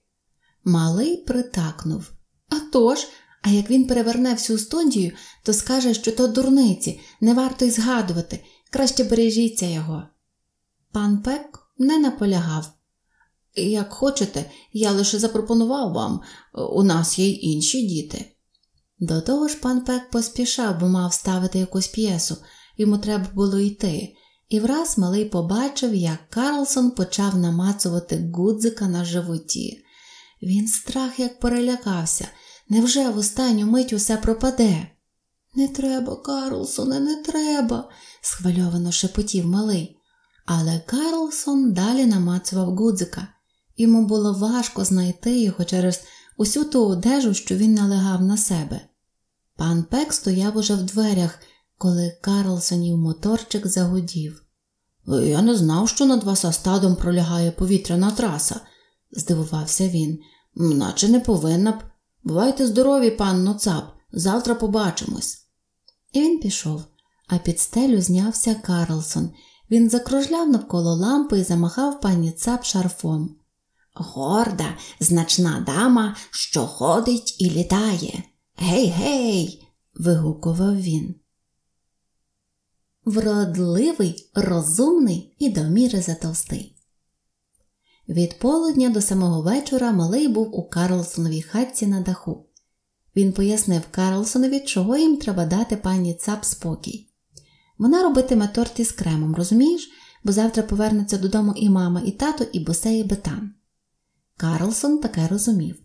Малий притакнув. «А тож, а як він переверне всю студію, то скаже, що то дурниці, не варто й згадувати, краще бережіться його. Пан Пек не наполягав. Як хочете, я лише запропонував вам, у нас є й інші діти. До того ж, пан Пек поспішав, бо мав ставити якусь п'єсу, йому треба було йти, і враз малий побачив, як Карлсон почав намацувати гудзика на животі. Він страх як перелякався. Невже в останню мить усе пропаде? Не треба, Карлсоне, не треба, схвильовано шепотів малий. Але Карлсон далі намацував гудзика. Йому було важко знайти його через усю ту одежу, що він налегав на себе. Пан Пек стояв уже в дверях, коли Карлсонів моторчик загудів. Я не знав, що над вас стадом пролягає повітряна траса, здивувався він, наче не повинна б. Бувайте здорові, пан Ноцап, завтра побачимось. І він пішов, а під стелю знявся Карлсон. Він закружляв навколо лампи і замахав пані цап шарфом. Горда, значна дама, що ходить і літає. Гей, гей, вигукував він. Вродливий, розумний і до міри затовстий. Від полудня до самого вечора малий був у Карлсоновій хатці на даху. Він пояснив Карлсонові, чого їм треба дати пані цап спокій. Вона робитиме торт із кремом, розумієш, бо завтра повернеться додому і мама, і тато, і босе, і бетан. Карлсон таке розумів.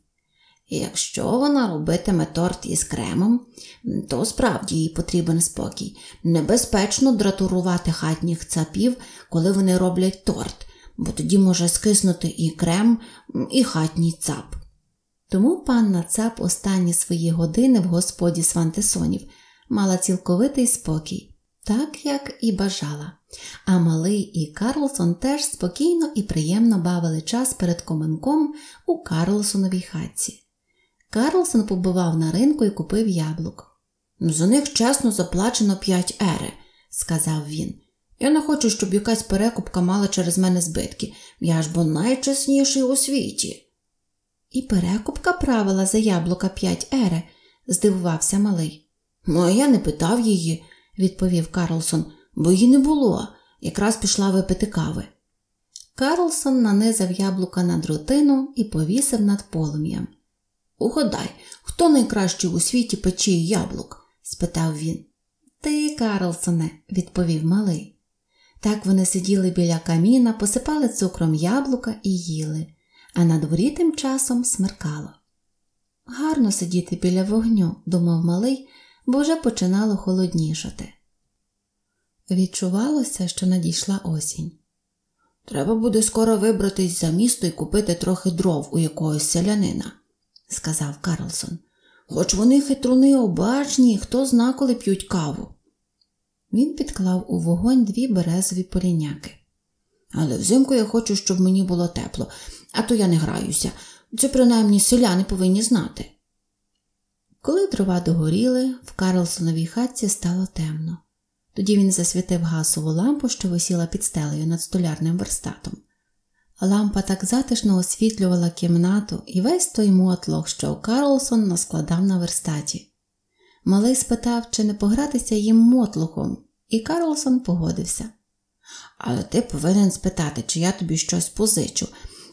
Якщо вона робитиме торт із кремом, то справді їй потрібен спокій. Небезпечно дратурувати хатніх цапів, коли вони роблять торт, бо тоді може скиснути і крем, і хатній цап. Тому панна цап останні свої години в господі Свантесонів мала цілковитий спокій так як і бажала. А малий і Карлсон теж спокійно і приємно бавили час перед коменком у Карлсоновій хатці. Карлсон побував на ринку і купив яблук. За них чесно заплачено п'ять ери, сказав він. Я не хочу, щоб якась перекупка мала через мене збитки. Я ж бо найчесніший у світі. І перекупка правила за яблука п'ять ере, здивувався малий. Ну, а я не питав її, відповів Карлсон, бо її не було, якраз пішла випити кави. Карлсон нанизав яблука на дротину і повісив над полум'ям. Угадай, хто найкращий у світі печіє яблук? спитав він. Ти, Карлсоне, відповів малий. Так вони сиділи біля каміна, посипали цукром яблука і їли, а на дворі тим часом смеркало. Гарно сидіти біля вогню, думав малий, бо вже починало холоднішати. Відчувалося, що надійшла осінь. Треба буде скоро вибратись за місто і купити трохи дров у якогось селянина, сказав Карлсон. Хоч вони хитруни обачні, хто зна, коли п'ють каву. Він підклав у вогонь дві березові поліняки. Але взимку я хочу, щоб мені було тепло, а то я не граюся. Це принаймні селяни повинні знати. Коли дрова догоріли, в Карлсоновій хатці стало темно. Тоді він засвітив гасову лампу, що висіла під стелею над столярним верстатом. Лампа так затишно освітлювала кімнату і весь той мотлох, що Карлсон наскладав на верстаті. Малий спитав, чи не погратися їм мотлохом, і Карлсон погодився. Але ти повинен спитати, чи я тобі щось позичу.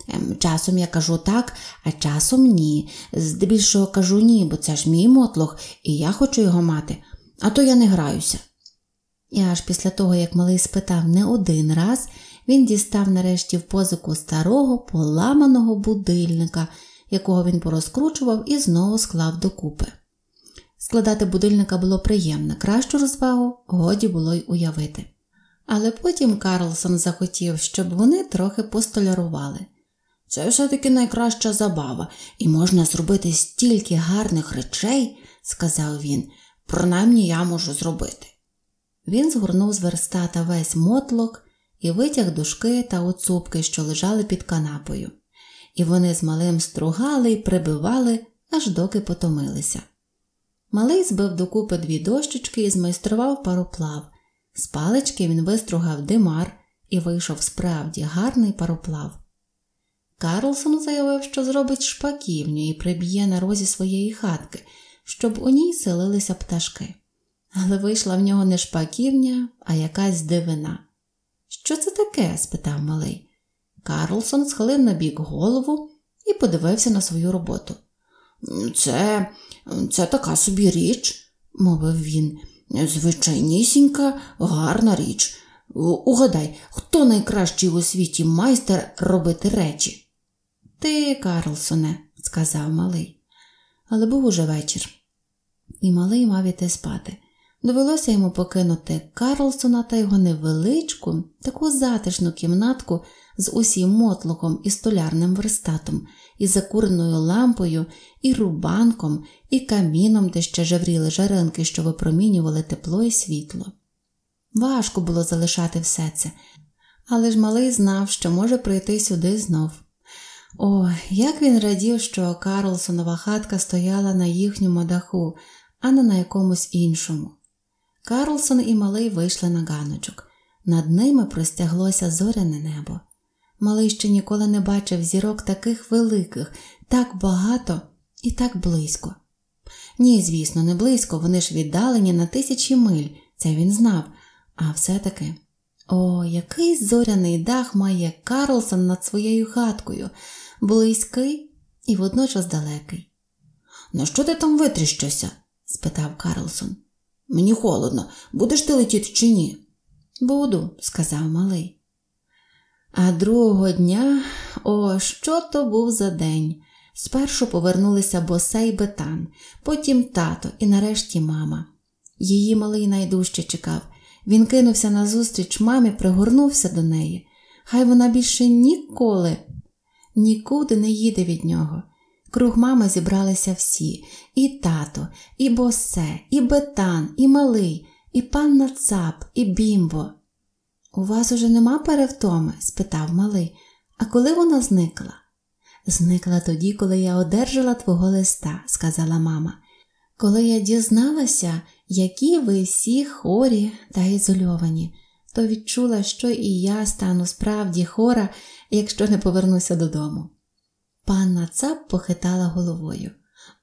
Ем, часом я кажу так, а часом ні. Здебільшого кажу ні, бо це ж мій мотлох, і я хочу його мати, а то я не граюся. І аж після того, як малий спитав не один раз, він дістав нарешті в позику старого поламаного будильника, якого він порозкручував і знову склав докупи. Складати будильника було приємно, кращу розвагу годі було й уявити. Але потім Карлсон захотів, щоб вони трохи постолярували. Це все-таки найкраща забава, і можна зробити стільки гарних речей, сказав він, принаймні я можу зробити. Він згорнув з верстата весь мотлок і витяг дужки та оцупки, що лежали під канапою, і вони з малим стругали й прибивали, аж доки потомилися. Малий збив докупи дві дощечки і змайстрував пароплав. З палички він вистругав димар і вийшов справді гарний пароплав. Карлсон заявив, що зробить шпаківню і приб'є на розі своєї хатки, щоб у ній селилися пташки. Але вийшла в нього не шпаківня, а якась дивина. Що це таке? спитав малий. Карлсон схилив на бік голову і подивився на свою роботу. Це це така собі річ, мовив він. Звичайнісінька, гарна річ. Угадай, хто найкращий у світі майстер робити речі? Ти, Карлсоне, сказав малий, але був уже вечір. І малий мав іти спати. Довелося йому покинути Карлсона та його невеличку, таку затишну кімнатку з усім мотлухом і столярним верстатом, і закуреною лампою, і рубанком, і каміном, де ще жевріли жаринки, що випромінювали тепло і світло. Важко було залишати все це, але ж малий знав, що може прийти сюди знов. О, як він радів, що Карлсонова хатка стояла на їхньому даху, а не на якомусь іншому. Карлсон і малий вийшли на ганочок. Над ними простяглося зоряне небо. Малий ще ніколи не бачив зірок таких великих, так багато і так близько. Ні, звісно, не близько, вони ж віддалені на тисячі миль, це він знав, а все таки о, який зоряний дах має Карлсон над своєю хаткою, близький і водночас далекий. На «Ну, що ти там витріщишся? спитав Карлсон. Мені холодно, будеш ти летіти чи ні? Буду, сказав малий. А другого дня, о, що то був за день. Спершу повернулися босей бетан, потім тато і нарешті мама. Її малий найдужче чекав, він кинувся назустріч мамі, пригорнувся до неї. Хай вона більше ніколи, нікуди не їде від нього. Круг мами зібралися всі і тато, і босе, і бетан, і малий, і панна цап, і бімбо. У вас уже нема перевтоми? спитав малий. А коли вона зникла? Зникла тоді, коли я одержала твого листа, сказала мама. Коли я дізналася, які ви всі хорі та ізольовані, то відчула, що і я стану справді хора, якщо не повернуся додому. Панна цап похитала головою.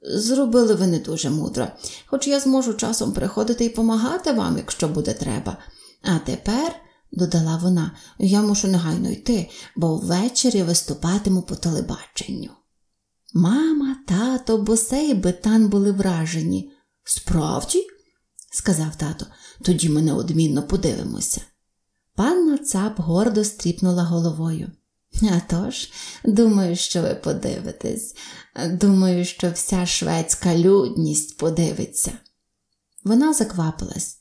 Зробили ви не дуже мудро, хоч я зможу часом приходити і помагати вам, якщо буде треба. А тепер, додала вона, я мушу негайно йти, бо ввечері виступатиму по телебаченню. Мама, тато, босе і бетан були вражені. Справді? сказав тато, тоді ми неодмінно подивимося. Панна цап гордо стріпнула головою. «А тож, думаю, що ви подивитесь. Думаю, що вся шведська людність подивиться. Вона заквапилась,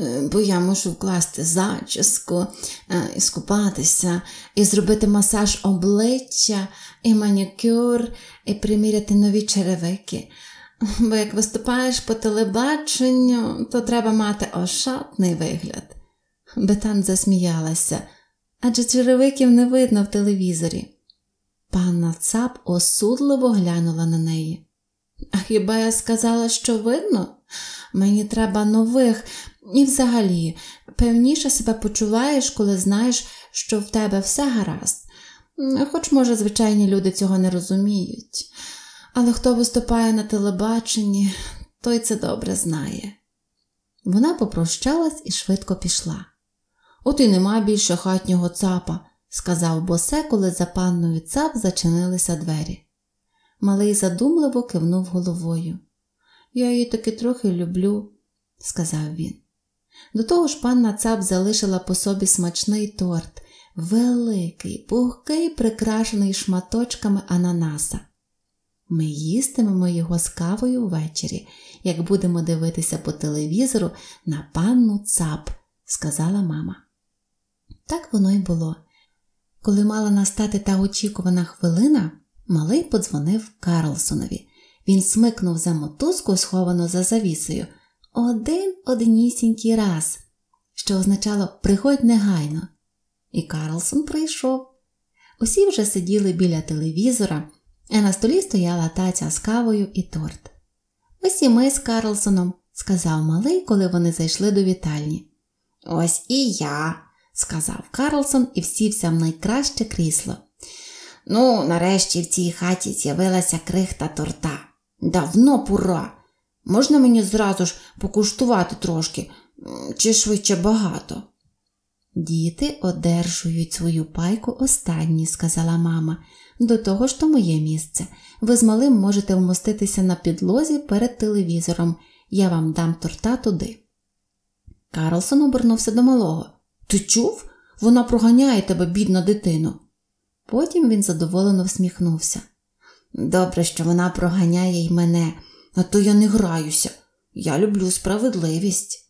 «Е, бо я мушу вкласти зачіску, е, скупатися, і зробити масаж обличчя, і манікюр, і приміряти нові черевики. Бо як виступаєш по телебаченню, то треба мати ошатний вигляд. Бетан засміялася, адже черевиків не видно в телевізорі. Панна цап осудливо глянула на неї. А хіба я сказала, що видно? Мені треба нових, і взагалі, певніше себе почуваєш, коли знаєш, що в тебе все гаразд. Хоч, може, звичайні люди цього не розуміють. Але хто виступає на телебаченні, той це добре знає. Вона попрощалась і швидко пішла. От і нема більше хатнього цапа, сказав босе, коли за панною цап зачинилися двері. Малий задумливо кивнув головою. Я її таки трохи люблю, сказав він. До того ж панна цап залишила по собі смачний торт, великий, пухкий, прикрашений шматочками ананаса. Ми їстимемо його з кавою ввечері, як будемо дивитися по телевізору на панну цап, сказала мама. Так воно й було. Коли мала настати та очікувана хвилина, малий подзвонив Карлсонові. Він смикнув за мотузку, сховану за завісою, один однісінький раз, що означало приходь негайно. І Карлсон прийшов. Усі вже сиділи біля телевізора а на столі стояла таця з кавою і торт. Ось і ми з Карлсоном, сказав малий, коли вони зайшли до вітальні. Ось і я, сказав Карлсон і всівся в найкраще крісло. Ну, нарешті в цій хаті з'явилася крихта торта. Давно пора. Можна мені зразу ж покуштувати трошки, чи швидше багато? Діти одержують свою пайку останні, сказала мама. До того ж то моє місце. Ви з малим можете вмоститися на підлозі перед телевізором. Я вам дам торта туди. Карлсон обернувся до малого. Ти чув? Вона проганяє тебе, бідна дитину. Потім він задоволено всміхнувся. Добре, що вона проганяє й мене, а то я не граюся. Я люблю справедливість.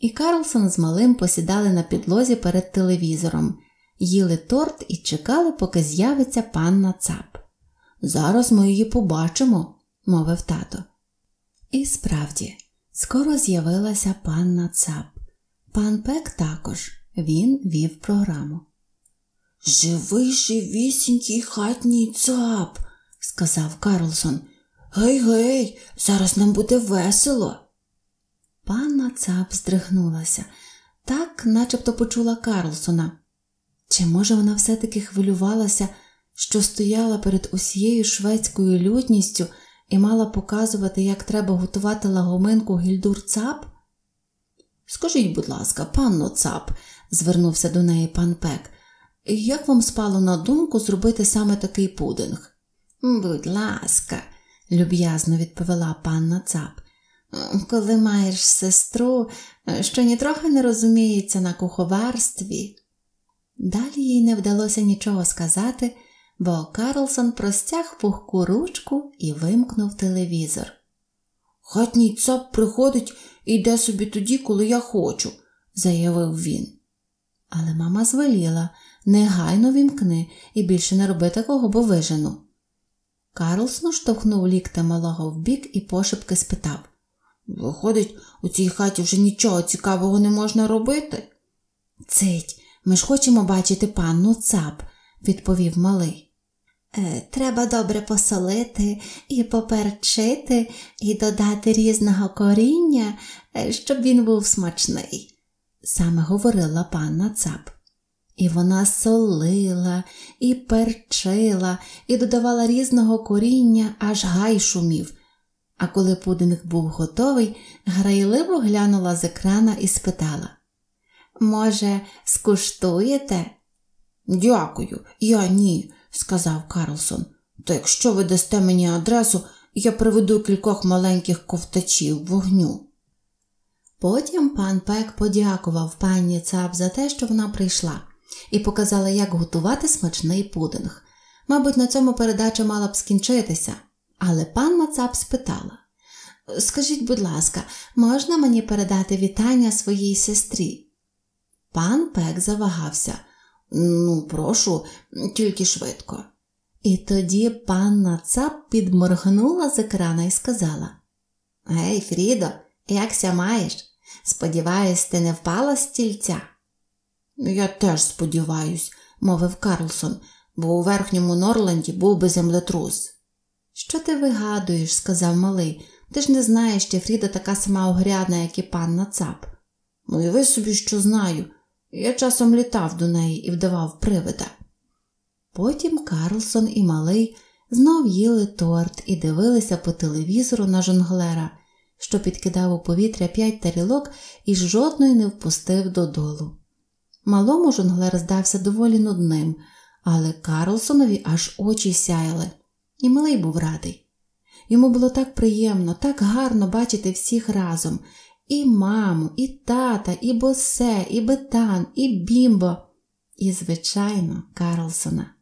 І Карлсон з малим посідали на підлозі перед телевізором їли торт і чекали, поки з'явиться панна цап. Зараз ми її побачимо, мовив тато. І справді, скоро з'явилася панна цап. Пан Пек також він вів програму. Живий живісінький хатній цап, сказав Карлсон. Гей гей, зараз нам буде весело. Панна цап здригнулася, так начебто почула Карлсона, чи може вона все-таки хвилювалася, що стояла перед усією шведською людністю і мала показувати, як треба готувати лагоминку Гільдур Цап? Скажіть, будь ласка, панно Цап, звернувся до неї пан Пек, як вам спало на думку зробити саме такий пудинг? Будь ласка, люб'язно відповіла панна Цап. Коли маєш сестру, що нітрохи не розуміється на куховарстві, Далі їй не вдалося нічого сказати, бо Карлсон простяг пухку ручку і вимкнув телевізор. Хатній цап приходить і йде собі тоді, коли я хочу, заявив він. Але мама звеліла негайно вімкни і більше не роби такого, бо вижену. Карлсон штовхнув лікта малого вбік і пошепки спитав Виходить, у цій хаті вже нічого цікавого не можна робити. Цить, ми ж хочемо бачити панну цап, відповів малий. Е, треба добре посолити і поперчити, і додати різного коріння, е, щоб він був смачний, саме говорила панна цап. І вона солила, і перчила, і додавала різного коріння, аж гай шумів. А коли пудинг був готовий, грайливо глянула з екрана і спитала Може, скуштуєте? Дякую, я ні, сказав Карлсон. То якщо ви дасте мені адресу, я приведу кількох маленьких ковтачів вогню. Потім пан Пек подякував пані Цап за те, що вона прийшла, і показала, як готувати смачний пудинг. Мабуть, на цьому передача мала б скінчитися, але пан Мацап спитала Скажіть, будь ласка, можна мені передати вітання своїй сестрі? Пан Пек завагався. Ну, прошу, тільки швидко. І тоді панна Цап підморгнула з екрана і сказала: Гей, Фрідо, якся маєш? Сподіваюсь, ти не впала з стільця? Я теж сподіваюсь, мовив Карлсон, бо у верхньому Норланді був би землетрус. Що ти вигадуєш, сказав малий. Ти ж не знаєш, чи Фріда така сама огрядна, як і панна Цап. Ну, і ви собі що знаю, я часом літав до неї і вдавав привида. Потім Карлсон і малий знов їли торт і дивилися по телевізору на жонглера, що підкидав у повітря п'ять тарілок і жодної не впустив додолу. Малому жонглер здався доволі нудним, але Карлсонові аж очі сяяли, і малий був радий. Йому було так приємно, так гарно бачити всіх разом і маму, і тата, і босе, і бетан, і бімбо, і, звичайно, Карлсона.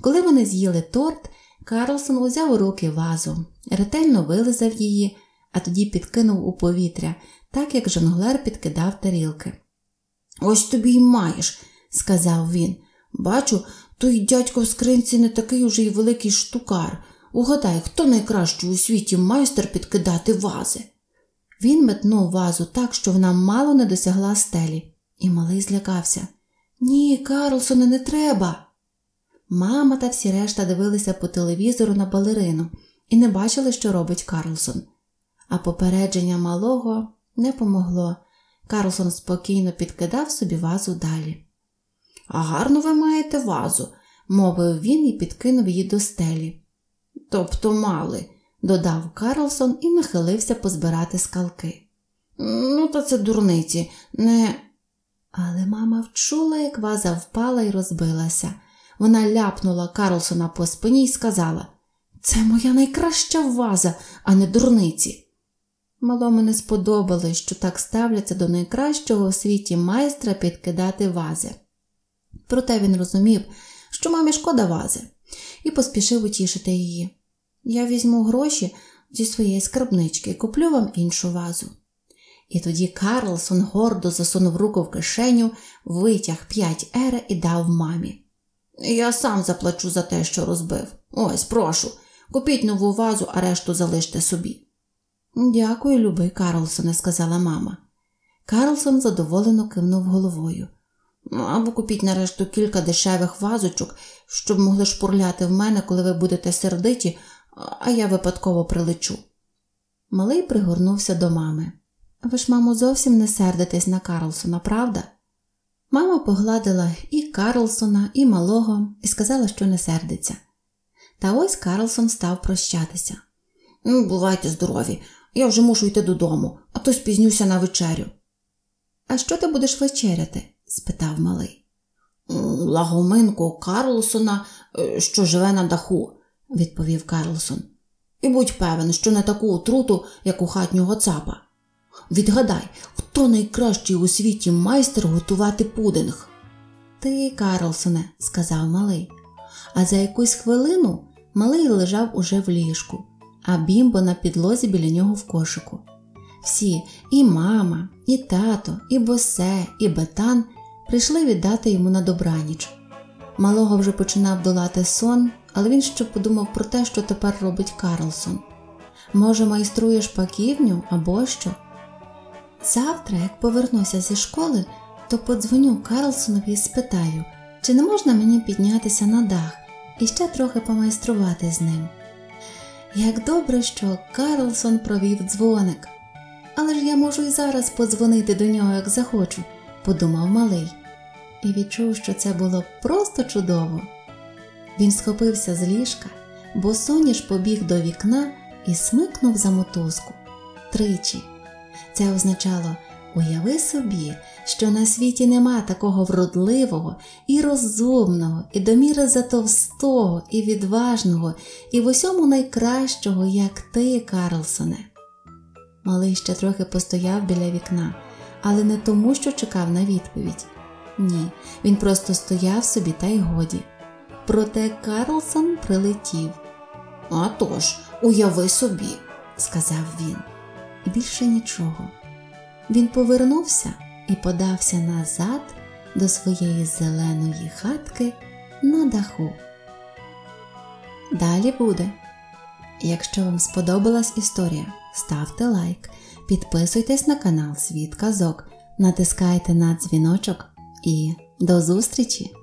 Коли вони з'їли торт, Карлсон узяв у руки вазу, ретельно вилизав її, а тоді підкинув у повітря, так як жонглер підкидав тарілки. Ось тобі й маєш, сказав він. Бачу, той дядько в скринці не такий уже й великий штукар. Угадай, хто найкращий у світі майстер підкидати вази. Він метнув вазу так, що вона мало не досягла стелі, і малий злякався. Ні, Карлсоне, не треба. Мама та всі решта дивилися по телевізору на балерину і не бачили, що робить Карлсон. А попередження малого не помогло. Карлсон спокійно підкидав собі вазу далі. А гарно ви маєте вазу, мовив він і підкинув її до стелі. Тобто мали додав Карлсон і нахилився позбирати скалки. Ну, то це дурниці, не. Але мама вчула, як ваза впала і розбилася. Вона ляпнула Карлсона по спині і сказала Це моя найкраща ваза, а не дурниці. Малому не сподобалось, що так ставляться до найкращого у світі майстра підкидати вази. Проте він розумів, що мамі шкода вази, і поспішив утішити її. Я візьму гроші зі своєї скарбнички і куплю вам іншу вазу. І тоді Карлсон гордо засунув руку в кишеню, витяг п'ять ере і дав мамі. Я сам заплачу за те, що розбив. Ось, прошу. Купіть нову вазу, а решту залиште собі. Дякую, любий Карлсоне, сказала мама. Карлсон задоволено кивнув головою. Ну, або купіть нарешту кілька дешевих вазочок, щоб могли шпурляти в мене, коли ви будете сердиті а я випадково прилечу. Малий пригорнувся до мами. Ви ж, мамо, зовсім не сердитесь на Карлсона, правда? Мама погладила і Карлсона, і малого, і сказала, що не сердиться. Та ось Карлсон став прощатися. «Ну, бувайте здорові, я вже мушу йти додому, а то спізнюся на вечерю. А що ти будеш вечеряти? спитав малий. Лагоминку Карлсона, е, що живе на даху відповів Карлсон. І будь певен, що не таку отруту, як у хатнього цапа. Відгадай, хто найкращий у світі майстер готувати пудинг. Ти, Карлсоне, сказав малий. А за якусь хвилину малий лежав уже в ліжку, а бімбо на підлозі біля нього в кошику. Всі, і мама, і тато, і босе, і бетан прийшли віддати йому на добраніч. Малого вже починав долати сон, але він ще подумав про те, що тепер робить Карлсон. Може, майструєш паківню або що? Завтра, як повернуся зі школи, то подзвоню Карлсонові і спитаю, чи не можна мені піднятися на дах і ще трохи помайструвати з ним. Як добре, що Карлсон провів дзвоник, але ж я можу і зараз подзвонити до нього, як захочу, подумав малий, і відчув, що це було просто чудово. Він схопився з ліжка, бо соняш побіг до вікна і смикнув за мотузку тричі. Це означало уяви собі, що на світі нема такого вродливого і розумного, і до міри затовстого, і відважного, і в усьому найкращого, як ти, Карлсоне. Малий ще трохи постояв біля вікна, але не тому, що чекав на відповідь. Ні, він просто стояв собі та й годі. Проте Карлсон прилетів. «А тож, уяви собі, сказав він. І більше нічого. Він повернувся і подався назад до своєї зеленої хатки на даху. Далі буде. Якщо вам сподобалась історія, ставте лайк, підписуйтесь на канал Світ Казок, натискайте на дзвіночок і до зустрічі!